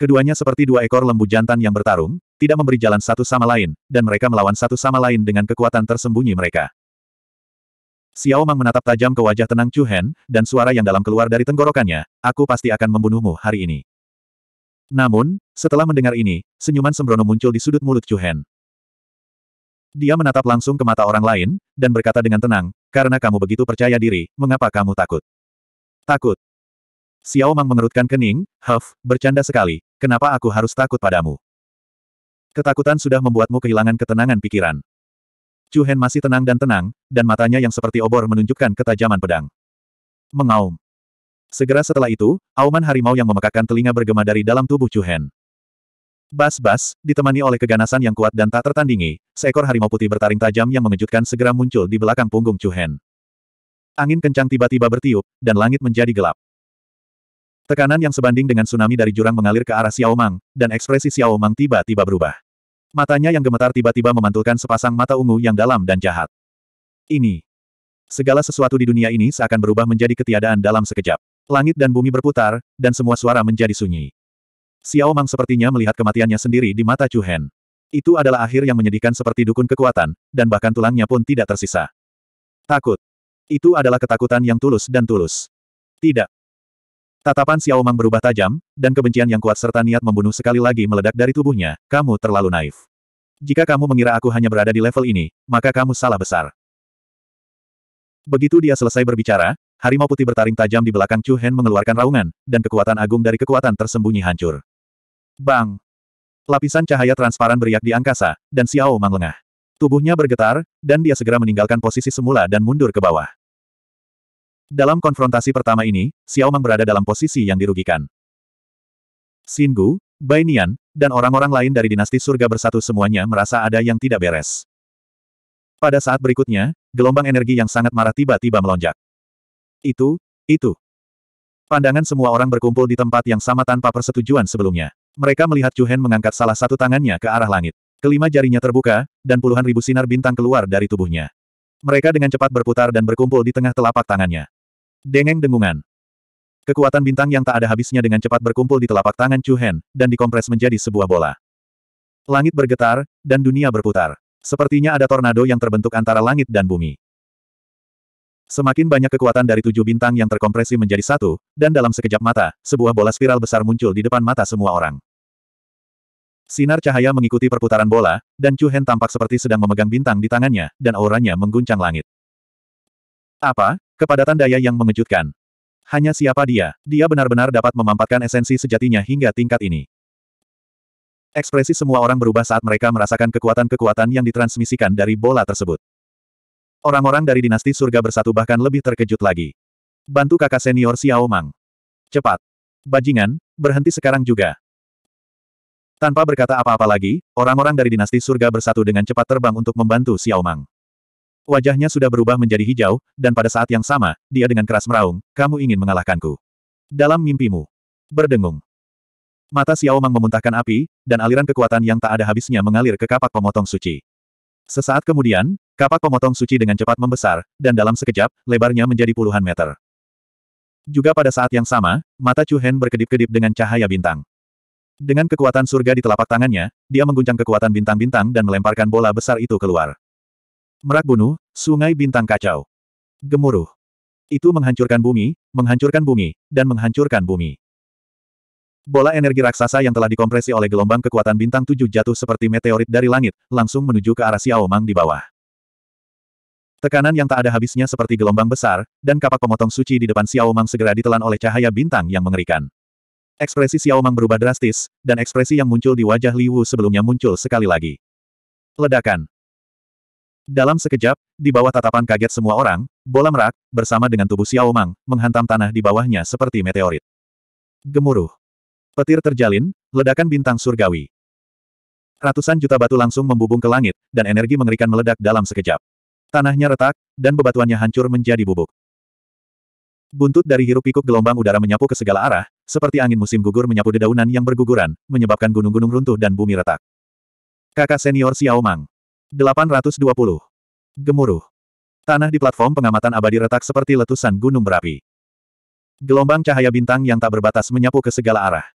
Keduanya seperti dua ekor lembu jantan yang bertarung, tidak memberi jalan satu sama lain, dan mereka melawan satu sama lain dengan kekuatan tersembunyi mereka. Xiao Mang menatap tajam ke wajah tenang Chu Hen, dan suara yang dalam keluar dari tenggorokannya, aku pasti akan membunuhmu hari ini. Namun, setelah mendengar ini, senyuman sembrono muncul di sudut mulut Chu Hen. Dia menatap langsung ke mata orang lain, dan berkata dengan tenang, karena kamu begitu percaya diri, mengapa kamu takut? Takut. Xiao Mang mengerutkan kening, Huff, bercanda sekali, kenapa aku harus takut padamu? Ketakutan sudah membuatmu kehilangan ketenangan pikiran. Chu Hen masih tenang dan tenang, dan matanya yang seperti obor menunjukkan ketajaman pedang. Mengaum. Segera setelah itu, auman harimau yang memekakkan telinga bergema dari dalam tubuh Chu Hen. Bas-bas, ditemani oleh keganasan yang kuat dan tak tertandingi, seekor harimau putih bertaring tajam yang mengejutkan segera muncul di belakang punggung Chu Hen. Angin kencang tiba-tiba bertiup, dan langit menjadi gelap. Tekanan yang sebanding dengan tsunami dari jurang mengalir ke arah Xiao Mang, dan ekspresi Xiao Mang tiba-tiba berubah. Matanya yang gemetar tiba-tiba memantulkan sepasang mata ungu yang dalam dan jahat. Ini. Segala sesuatu di dunia ini seakan berubah menjadi ketiadaan dalam sekejap. Langit dan bumi berputar, dan semua suara menjadi sunyi. Xiao Mang sepertinya melihat kematiannya sendiri di mata Chu Hen. Itu adalah akhir yang menyedihkan seperti dukun kekuatan, dan bahkan tulangnya pun tidak tersisa. Takut. Itu adalah ketakutan yang tulus dan tulus. Tidak. Tatapan Xiao Mang berubah tajam, dan kebencian yang kuat serta niat membunuh sekali lagi meledak dari tubuhnya, kamu terlalu naif. Jika kamu mengira aku hanya berada di level ini, maka kamu salah besar. Begitu dia selesai berbicara, Harimau putih bertaring tajam di belakang Chu Hen mengeluarkan raungan, dan kekuatan agung dari kekuatan tersembunyi hancur. Bang! Lapisan cahaya transparan beriak di angkasa, dan Xiao Mang lengah. Tubuhnya bergetar, dan dia segera meninggalkan posisi semula dan mundur ke bawah. Dalam konfrontasi pertama ini, Xiao Mang berada dalam posisi yang dirugikan. Xin Gu, Bai Nian, dan orang-orang lain dari dinasti surga bersatu semuanya merasa ada yang tidak beres. Pada saat berikutnya, gelombang energi yang sangat marah tiba-tiba melonjak. Itu, itu. Pandangan semua orang berkumpul di tempat yang sama tanpa persetujuan sebelumnya. Mereka melihat Chuhen mengangkat salah satu tangannya ke arah langit. Kelima jarinya terbuka, dan puluhan ribu sinar bintang keluar dari tubuhnya. Mereka dengan cepat berputar dan berkumpul di tengah telapak tangannya. Dengeng dengungan. Kekuatan bintang yang tak ada habisnya dengan cepat berkumpul di telapak tangan Chuhen, dan dikompres menjadi sebuah bola. Langit bergetar, dan dunia berputar. Sepertinya ada tornado yang terbentuk antara langit dan bumi. Semakin banyak kekuatan dari tujuh bintang yang terkompresi menjadi satu, dan dalam sekejap mata, sebuah bola spiral besar muncul di depan mata semua orang. Sinar cahaya mengikuti perputaran bola, dan Chu Hen tampak seperti sedang memegang bintang di tangannya, dan auranya mengguncang langit. Apa? Kepadatan daya yang mengejutkan. Hanya siapa dia, dia benar-benar dapat memampatkan esensi sejatinya hingga tingkat ini. Ekspresi semua orang berubah saat mereka merasakan kekuatan-kekuatan yang ditransmisikan dari bola tersebut. Orang-orang dari dinasti surga bersatu bahkan lebih terkejut lagi. Bantu kakak senior Xiao Mang. Cepat. Bajingan, berhenti sekarang juga. Tanpa berkata apa-apa lagi, orang-orang dari dinasti surga bersatu dengan cepat terbang untuk membantu Xiao Mang. Wajahnya sudah berubah menjadi hijau, dan pada saat yang sama, dia dengan keras meraung, kamu ingin mengalahkanku. Dalam mimpimu. Berdengung. Mata Xiao Mang memuntahkan api, dan aliran kekuatan yang tak ada habisnya mengalir ke kapak pemotong suci. Sesaat kemudian, Kapak pemotong suci dengan cepat membesar, dan dalam sekejap, lebarnya menjadi puluhan meter. Juga pada saat yang sama, mata Chu Hen berkedip-kedip dengan cahaya bintang. Dengan kekuatan surga di telapak tangannya, dia mengguncang kekuatan bintang-bintang dan melemparkan bola besar itu keluar. Merak bunuh, sungai bintang kacau. Gemuruh. Itu menghancurkan bumi, menghancurkan bumi, dan menghancurkan bumi. Bola energi raksasa yang telah dikompresi oleh gelombang kekuatan bintang tujuh jatuh seperti meteorit dari langit, langsung menuju ke arah Xiao Mang di bawah. Tekanan yang tak ada habisnya seperti gelombang besar, dan kapak pemotong suci di depan Xiao Mang segera ditelan oleh cahaya bintang yang mengerikan. Ekspresi Xiao Mang berubah drastis, dan ekspresi yang muncul di wajah Liu sebelumnya muncul sekali lagi. Ledakan. Dalam sekejap, di bawah tatapan kaget semua orang, bola merak, bersama dengan tubuh Xiao Mang, menghantam tanah di bawahnya seperti meteorit. Gemuruh. Petir terjalin, ledakan bintang surgawi. Ratusan juta batu langsung membubung ke langit, dan energi mengerikan meledak dalam sekejap. Tanahnya retak, dan bebatuannya hancur menjadi bubuk. Buntut dari hirup pikuk gelombang udara menyapu ke segala arah, seperti angin musim gugur menyapu dedaunan yang berguguran, menyebabkan gunung-gunung runtuh dan bumi retak. Kakak senior Xiao Mang. 820. Gemuruh. Tanah di platform pengamatan abadi retak seperti letusan gunung berapi. Gelombang cahaya bintang yang tak berbatas menyapu ke segala arah.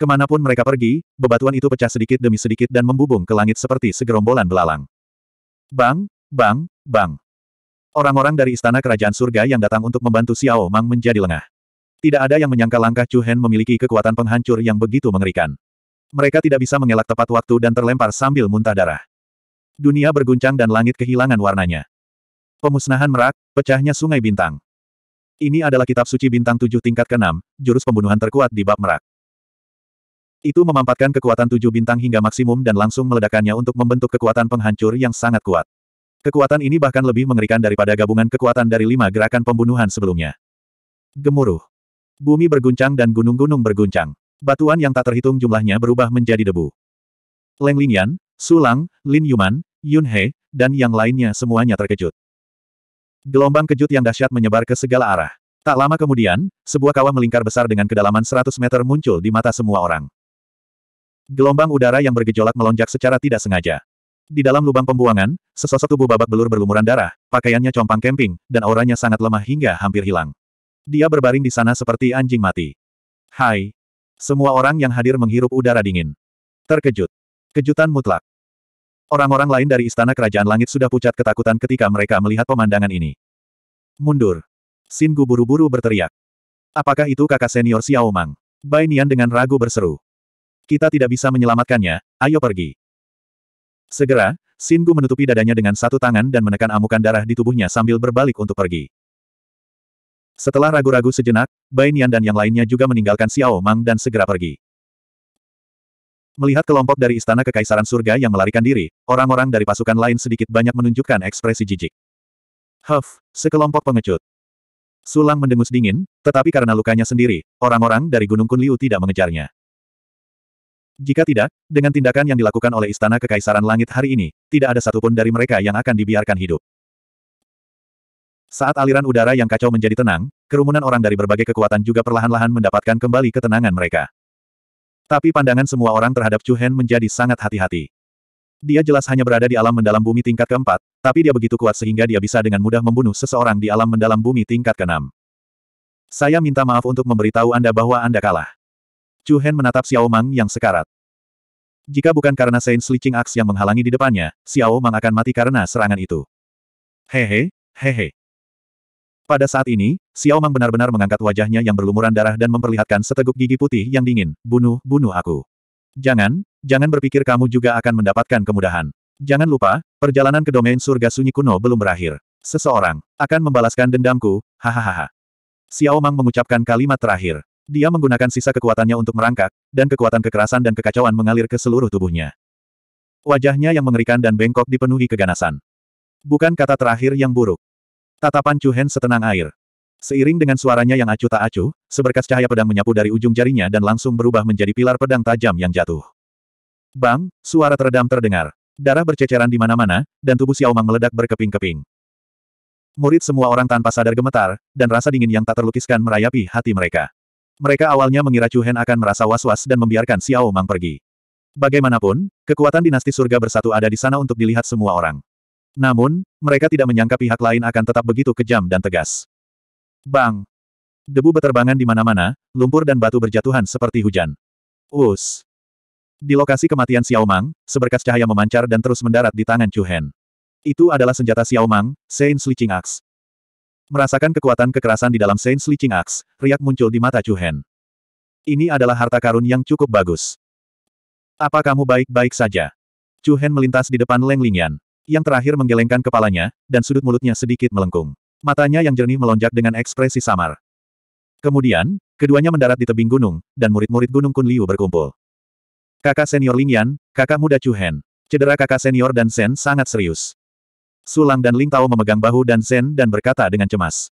Kemanapun mereka pergi, bebatuan itu pecah sedikit demi sedikit dan membubung ke langit seperti segerombolan belalang. Bang, Bang, bang. Orang-orang dari istana kerajaan surga yang datang untuk membantu Xiao Mang menjadi lengah. Tidak ada yang menyangka langkah Chu Hen memiliki kekuatan penghancur yang begitu mengerikan. Mereka tidak bisa mengelak tepat waktu dan terlempar sambil muntah darah. Dunia berguncang dan langit kehilangan warnanya. Pemusnahan merak, pecahnya sungai bintang. Ini adalah kitab suci bintang tujuh tingkat keenam, jurus pembunuhan terkuat di bab merak. Itu memampatkan kekuatan tujuh bintang hingga maksimum dan langsung meledakannya untuk membentuk kekuatan penghancur yang sangat kuat. Kekuatan ini bahkan lebih mengerikan daripada gabungan kekuatan dari lima gerakan pembunuhan sebelumnya. Gemuruh. Bumi berguncang dan gunung-gunung berguncang. Batuan yang tak terhitung jumlahnya berubah menjadi debu. Leng Lingyan, Sulang, Lin Yuman, Yun He, dan yang lainnya semuanya terkejut. Gelombang kejut yang dahsyat menyebar ke segala arah. Tak lama kemudian, sebuah kawah melingkar besar dengan kedalaman 100 meter muncul di mata semua orang. Gelombang udara yang bergejolak melonjak secara tidak sengaja. Di dalam lubang pembuangan, Sesosok tubuh babak belur berlumuran darah, pakaiannya compang kemping, dan auranya sangat lemah hingga hampir hilang. Dia berbaring di sana seperti anjing mati. Hai. Semua orang yang hadir menghirup udara dingin. Terkejut. Kejutan mutlak. Orang-orang lain dari istana kerajaan langit sudah pucat ketakutan ketika mereka melihat pemandangan ini. Mundur. Singu buru-buru berteriak. Apakah itu kakak senior Xiao Mang? Bai Nian dengan ragu berseru. Kita tidak bisa menyelamatkannya, ayo pergi. Segera, Singu menutupi dadanya dengan satu tangan dan menekan amukan darah di tubuhnya sambil berbalik untuk pergi. Setelah ragu-ragu sejenak, Bai Nian dan yang lainnya juga meninggalkan Xiao Mang dan segera pergi. Melihat kelompok dari Istana Kekaisaran Surga yang melarikan diri, orang-orang dari pasukan lain sedikit banyak menunjukkan ekspresi jijik. Huff, sekelompok pengecut. Sulang mendengus dingin, tetapi karena lukanya sendiri, orang-orang dari Gunung Kunliu tidak mengejarnya. Jika tidak, dengan tindakan yang dilakukan oleh Istana Kekaisaran Langit hari ini, tidak ada satupun dari mereka yang akan dibiarkan hidup. Saat aliran udara yang kacau menjadi tenang, kerumunan orang dari berbagai kekuatan juga perlahan-lahan mendapatkan kembali ketenangan mereka. Tapi pandangan semua orang terhadap Chu Hen menjadi sangat hati-hati. Dia jelas hanya berada di alam mendalam bumi tingkat keempat, tapi dia begitu kuat sehingga dia bisa dengan mudah membunuh seseorang di alam mendalam bumi tingkat keenam. Saya minta maaf untuk memberitahu Anda bahwa Anda kalah. Chu Hen menatap Xiao Mang yang sekarat. Jika bukan karena Saint Slicing Axe yang menghalangi di depannya, Xiao Mang akan mati karena serangan itu. Hehe, hehe. Pada saat ini, Xiao Mang benar-benar mengangkat wajahnya yang berlumuran darah dan memperlihatkan seteguk gigi putih yang dingin, bunuh, bunuh aku. Jangan, jangan berpikir kamu juga akan mendapatkan kemudahan. Jangan lupa, perjalanan ke domain surga sunyi kuno belum berakhir. Seseorang akan membalaskan dendamku, hahaha. Xiao Mang mengucapkan kalimat terakhir. Dia menggunakan sisa kekuatannya untuk merangkak, dan kekuatan kekerasan dan kekacauan mengalir ke seluruh tubuhnya. Wajahnya yang mengerikan dan bengkok dipenuhi keganasan. Bukan kata terakhir yang buruk. Tatapan Cuhen setenang air. Seiring dengan suaranya yang acuh tak acuh, seberkas cahaya pedang menyapu dari ujung jarinya dan langsung berubah menjadi pilar pedang tajam yang jatuh. Bang, suara teredam terdengar. Darah berceceran di mana-mana, dan tubuh Xiao Xiaomang meledak berkeping-keping. Murid semua orang tanpa sadar gemetar, dan rasa dingin yang tak terlukiskan merayapi hati mereka. Mereka awalnya mengira Chu Hen akan merasa was-was dan membiarkan Xiao Mang pergi. Bagaimanapun, kekuatan dinasti surga bersatu ada di sana untuk dilihat semua orang. Namun, mereka tidak menyangka pihak lain akan tetap begitu kejam dan tegas. Bang! Debu beterbangan di mana-mana, lumpur dan batu berjatuhan seperti hujan. Us! Di lokasi kematian Xiao Mang, seberkas cahaya memancar dan terus mendarat di tangan Chu Hen. Itu adalah senjata Xiao Mang, Saint Sleeching Axe. Merasakan kekuatan kekerasan di dalam Saint Sleeching Axe, riak muncul di mata Chu Hen. Ini adalah harta karun yang cukup bagus. Apa kamu baik-baik saja? Chu Hen melintas di depan Leng Lingyan. Yang terakhir menggelengkan kepalanya, dan sudut mulutnya sedikit melengkung. Matanya yang jernih melonjak dengan ekspresi samar. Kemudian, keduanya mendarat di tebing gunung, dan murid-murid Gunung Kun Liu berkumpul. Kakak senior Lingyan, kakak muda Chu Hen. Cedera kakak senior dan Sen sangat serius. Sulang dan Ling Tao memegang bahu dan Zen dan berkata dengan cemas.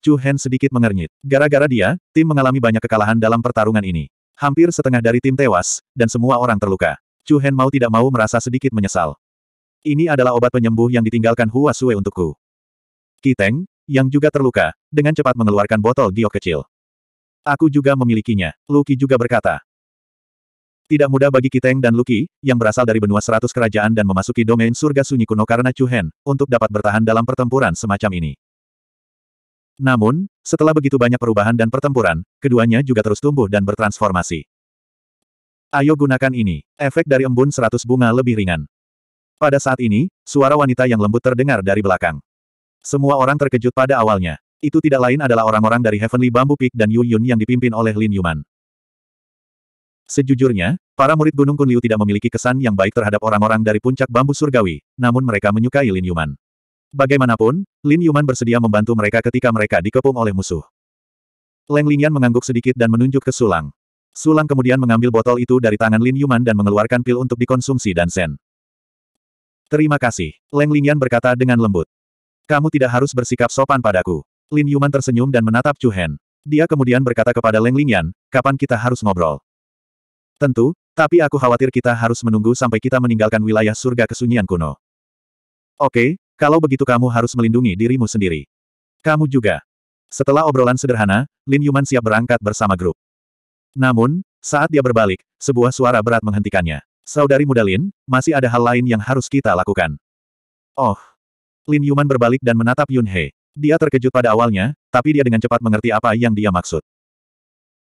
Chu Hen sedikit mengernyit. Gara-gara dia, tim mengalami banyak kekalahan dalam pertarungan ini. Hampir setengah dari tim tewas, dan semua orang terluka. Chu Hen mau tidak mau merasa sedikit menyesal. Ini adalah obat penyembuh yang ditinggalkan Hua Sue untukku. Kiteng, yang juga terluka, dengan cepat mengeluarkan botol giok kecil. Aku juga memilikinya, Luki juga berkata. Tidak mudah bagi Kiteng dan Luki, yang berasal dari benua seratus kerajaan dan memasuki domain surga sunyi kuno karena Chuhen, untuk dapat bertahan dalam pertempuran semacam ini. Namun, setelah begitu banyak perubahan dan pertempuran, keduanya juga terus tumbuh dan bertransformasi. Ayo gunakan ini. Efek dari embun seratus bunga lebih ringan. Pada saat ini, suara wanita yang lembut terdengar dari belakang. Semua orang terkejut pada awalnya. Itu tidak lain adalah orang-orang dari Heavenly Bamboo Peak dan Yu Yun yang dipimpin oleh Lin Yuman. Sejujurnya, para murid Gunung Kunliu tidak memiliki kesan yang baik terhadap orang-orang dari puncak bambu surgawi, namun mereka menyukai Lin Yuman. Bagaimanapun, Lin Yuman bersedia membantu mereka ketika mereka dikepung oleh musuh. Leng Lingyan mengangguk sedikit dan menunjuk ke Sulang. Sulang kemudian mengambil botol itu dari tangan Lin Yuman dan mengeluarkan pil untuk dikonsumsi dan sen. Terima kasih, Leng Lingyan berkata dengan lembut. Kamu tidak harus bersikap sopan padaku. Lin Yuman tersenyum dan menatap Chu Hen. Dia kemudian berkata kepada Leng Lingyan, kapan kita harus ngobrol? Tentu, tapi aku khawatir kita harus menunggu sampai kita meninggalkan wilayah surga kesunyian kuno. Oke, kalau begitu kamu harus melindungi dirimu sendiri. Kamu juga. Setelah obrolan sederhana, Lin Yuman siap berangkat bersama grup. Namun, saat dia berbalik, sebuah suara berat menghentikannya. Saudari muda Lin, masih ada hal lain yang harus kita lakukan. Oh. Lin Yuman berbalik dan menatap Yun He. Dia terkejut pada awalnya, tapi dia dengan cepat mengerti apa yang dia maksud.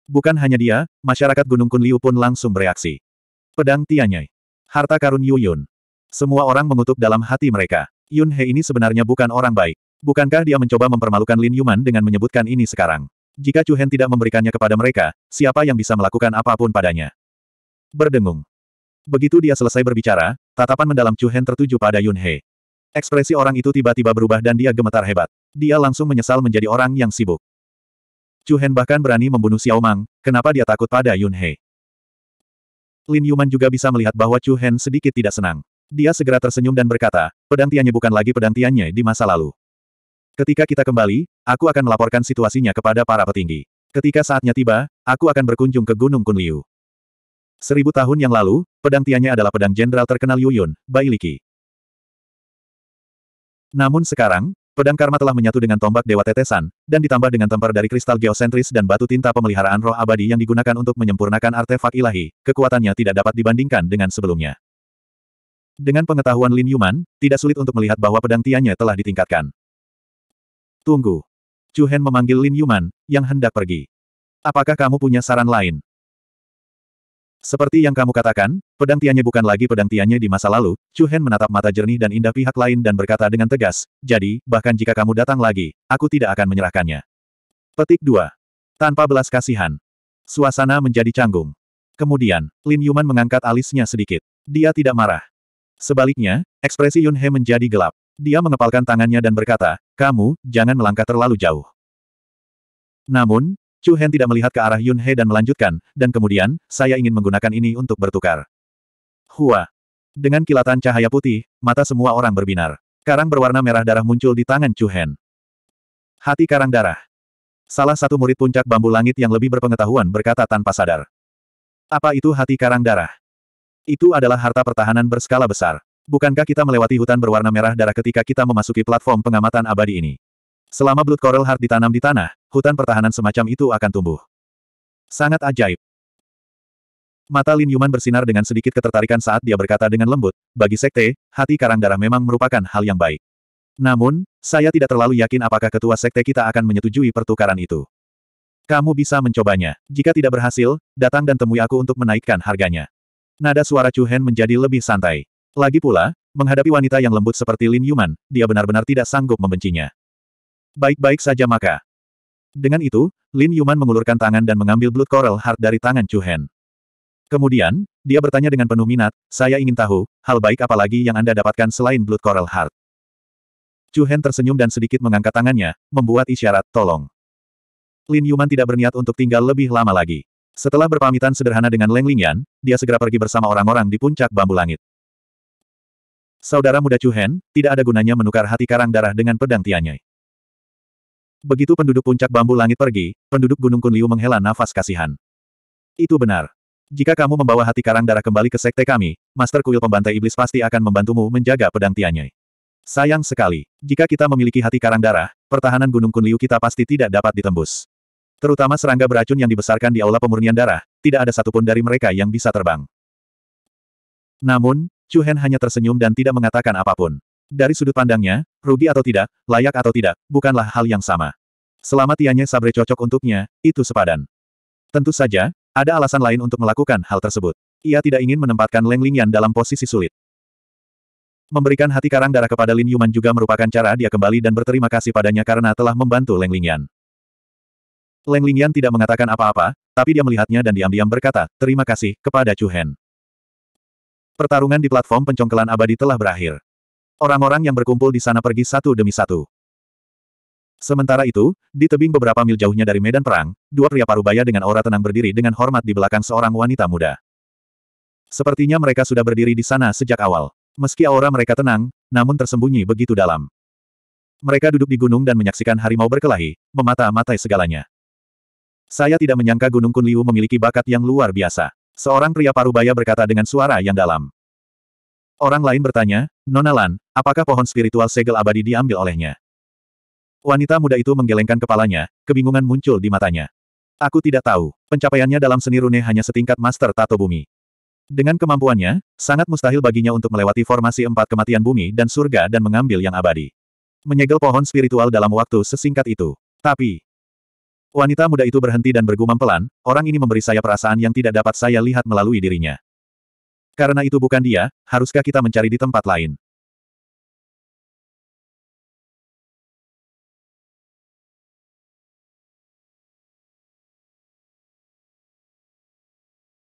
Bukan hanya dia, masyarakat Gunung Kunliu pun langsung bereaksi. Pedang Tianyai. Harta karun Yu Semua orang mengutuk dalam hati mereka. Yun He ini sebenarnya bukan orang baik. Bukankah dia mencoba mempermalukan Lin Yuman dengan menyebutkan ini sekarang? Jika Chu Hen tidak memberikannya kepada mereka, siapa yang bisa melakukan apapun padanya? Berdengung. Begitu dia selesai berbicara, tatapan mendalam Chu Hen tertuju pada Yun He. Ekspresi orang itu tiba-tiba berubah dan dia gemetar hebat. Dia langsung menyesal menjadi orang yang sibuk. Chu Hen bahkan berani membunuh Xiao Mang, kenapa dia takut pada Yun He? Lin Yuman juga bisa melihat bahwa Chu Hen sedikit tidak senang. Dia segera tersenyum dan berkata, pedang Tianye bukan lagi pedang Tianye di masa lalu. Ketika kita kembali, aku akan melaporkan situasinya kepada para petinggi. Ketika saatnya tiba, aku akan berkunjung ke Gunung Kunliu. Seribu tahun yang lalu, pedang Tianye adalah pedang jenderal terkenal Yu Yun, Bai Bailiki. Namun sekarang, Pedang karma telah menyatu dengan tombak Dewa Tetesan, dan ditambah dengan tempar dari kristal geosentris dan batu tinta pemeliharaan roh abadi yang digunakan untuk menyempurnakan artefak ilahi, kekuatannya tidak dapat dibandingkan dengan sebelumnya. Dengan pengetahuan Lin Yuman, tidak sulit untuk melihat bahwa pedang tiannya telah ditingkatkan. Tunggu. Chu Hen memanggil Lin Yuman, yang hendak pergi. Apakah kamu punya saran lain? Seperti yang kamu katakan, pedang tiannya bukan lagi pedang tiannya di masa lalu, Chu Hen menatap mata jernih dan indah pihak lain dan berkata dengan tegas, jadi, bahkan jika kamu datang lagi, aku tidak akan menyerahkannya. Petik 2. Tanpa belas kasihan. Suasana menjadi canggung. Kemudian, Lin Yuman mengangkat alisnya sedikit. Dia tidak marah. Sebaliknya, ekspresi Yun He menjadi gelap. Dia mengepalkan tangannya dan berkata, kamu, jangan melangkah terlalu jauh. Namun, Chu Hen tidak melihat ke arah Yun He dan melanjutkan, dan kemudian, saya ingin menggunakan ini untuk bertukar. Hua. Dengan kilatan cahaya putih, mata semua orang berbinar. Karang berwarna merah darah muncul di tangan Chu Hen. Hati karang darah. Salah satu murid puncak bambu langit yang lebih berpengetahuan berkata tanpa sadar. Apa itu hati karang darah? Itu adalah harta pertahanan berskala besar. Bukankah kita melewati hutan berwarna merah darah ketika kita memasuki platform pengamatan abadi ini? Selama Blood Coral Heart ditanam di tanah, hutan pertahanan semacam itu akan tumbuh. Sangat ajaib. Mata Lin Yuman bersinar dengan sedikit ketertarikan saat dia berkata dengan lembut, bagi sekte, hati karang darah memang merupakan hal yang baik. Namun, saya tidak terlalu yakin apakah ketua sekte kita akan menyetujui pertukaran itu. Kamu bisa mencobanya. Jika tidak berhasil, datang dan temui aku untuk menaikkan harganya. Nada suara Chu Hen menjadi lebih santai. Lagi pula, menghadapi wanita yang lembut seperti Lin Yuman, dia benar-benar tidak sanggup membencinya. Baik-baik saja maka. Dengan itu, Lin Yuman mengulurkan tangan dan mengambil Blood Coral Heart dari tangan Chu Hen. Kemudian, dia bertanya dengan penuh minat, saya ingin tahu, hal baik apa lagi yang Anda dapatkan selain Blood Coral Heart? Chu Hen tersenyum dan sedikit mengangkat tangannya, membuat isyarat, tolong. Lin Yuman tidak berniat untuk tinggal lebih lama lagi. Setelah berpamitan sederhana dengan Leng Lingyan, dia segera pergi bersama orang-orang di puncak bambu langit. Saudara muda Chu Hen, tidak ada gunanya menukar hati karang darah dengan pedang Tianyai. Begitu penduduk puncak bambu langit pergi, penduduk Gunung Kunliu menghela nafas kasihan. Itu benar. Jika kamu membawa hati karang darah kembali ke sekte kami, Master Kuil Pembantai Iblis pasti akan membantumu menjaga pedang tianya. Sayang sekali, jika kita memiliki hati karang darah, pertahanan Gunung Kunliu kita pasti tidak dapat ditembus. Terutama serangga beracun yang dibesarkan di aula pemurnian darah, tidak ada satupun dari mereka yang bisa terbang. Namun, Chu Hen hanya tersenyum dan tidak mengatakan apapun. Dari sudut pandangnya, Rugi atau tidak, layak atau tidak, bukanlah hal yang sama. Selama tiannya sabre cocok untuknya, itu sepadan. Tentu saja, ada alasan lain untuk melakukan hal tersebut. Ia tidak ingin menempatkan Leng Lingyan dalam posisi sulit. Memberikan hati karang darah kepada Lin Yuman juga merupakan cara dia kembali dan berterima kasih padanya karena telah membantu Leng Lingyan. Leng Lingyan tidak mengatakan apa-apa, tapi dia melihatnya dan diam-diam berkata, terima kasih, kepada Chu Hen. Pertarungan di platform pencongkelan abadi telah berakhir. Orang-orang yang berkumpul di sana pergi satu demi satu. Sementara itu, di tebing beberapa mil jauhnya dari medan perang, dua pria parubaya dengan aura tenang berdiri dengan hormat di belakang seorang wanita muda. Sepertinya mereka sudah berdiri di sana sejak awal. Meski aura mereka tenang, namun tersembunyi begitu dalam. Mereka duduk di gunung dan menyaksikan harimau berkelahi, memata-matai segalanya. Saya tidak menyangka Gunung Kunliu memiliki bakat yang luar biasa. Seorang pria parubaya berkata dengan suara yang dalam. Orang lain bertanya, Nona Lan, apakah pohon spiritual segel abadi diambil olehnya? Wanita muda itu menggelengkan kepalanya, kebingungan muncul di matanya. Aku tidak tahu, pencapaiannya dalam seni rune hanya setingkat master tato bumi. Dengan kemampuannya, sangat mustahil baginya untuk melewati formasi empat kematian bumi dan surga dan mengambil yang abadi. Menyegel pohon spiritual dalam waktu sesingkat itu. Tapi, wanita muda itu berhenti dan bergumam pelan, orang ini memberi saya perasaan yang tidak dapat saya lihat melalui dirinya. Karena itu bukan dia, haruskah kita mencari di tempat lain?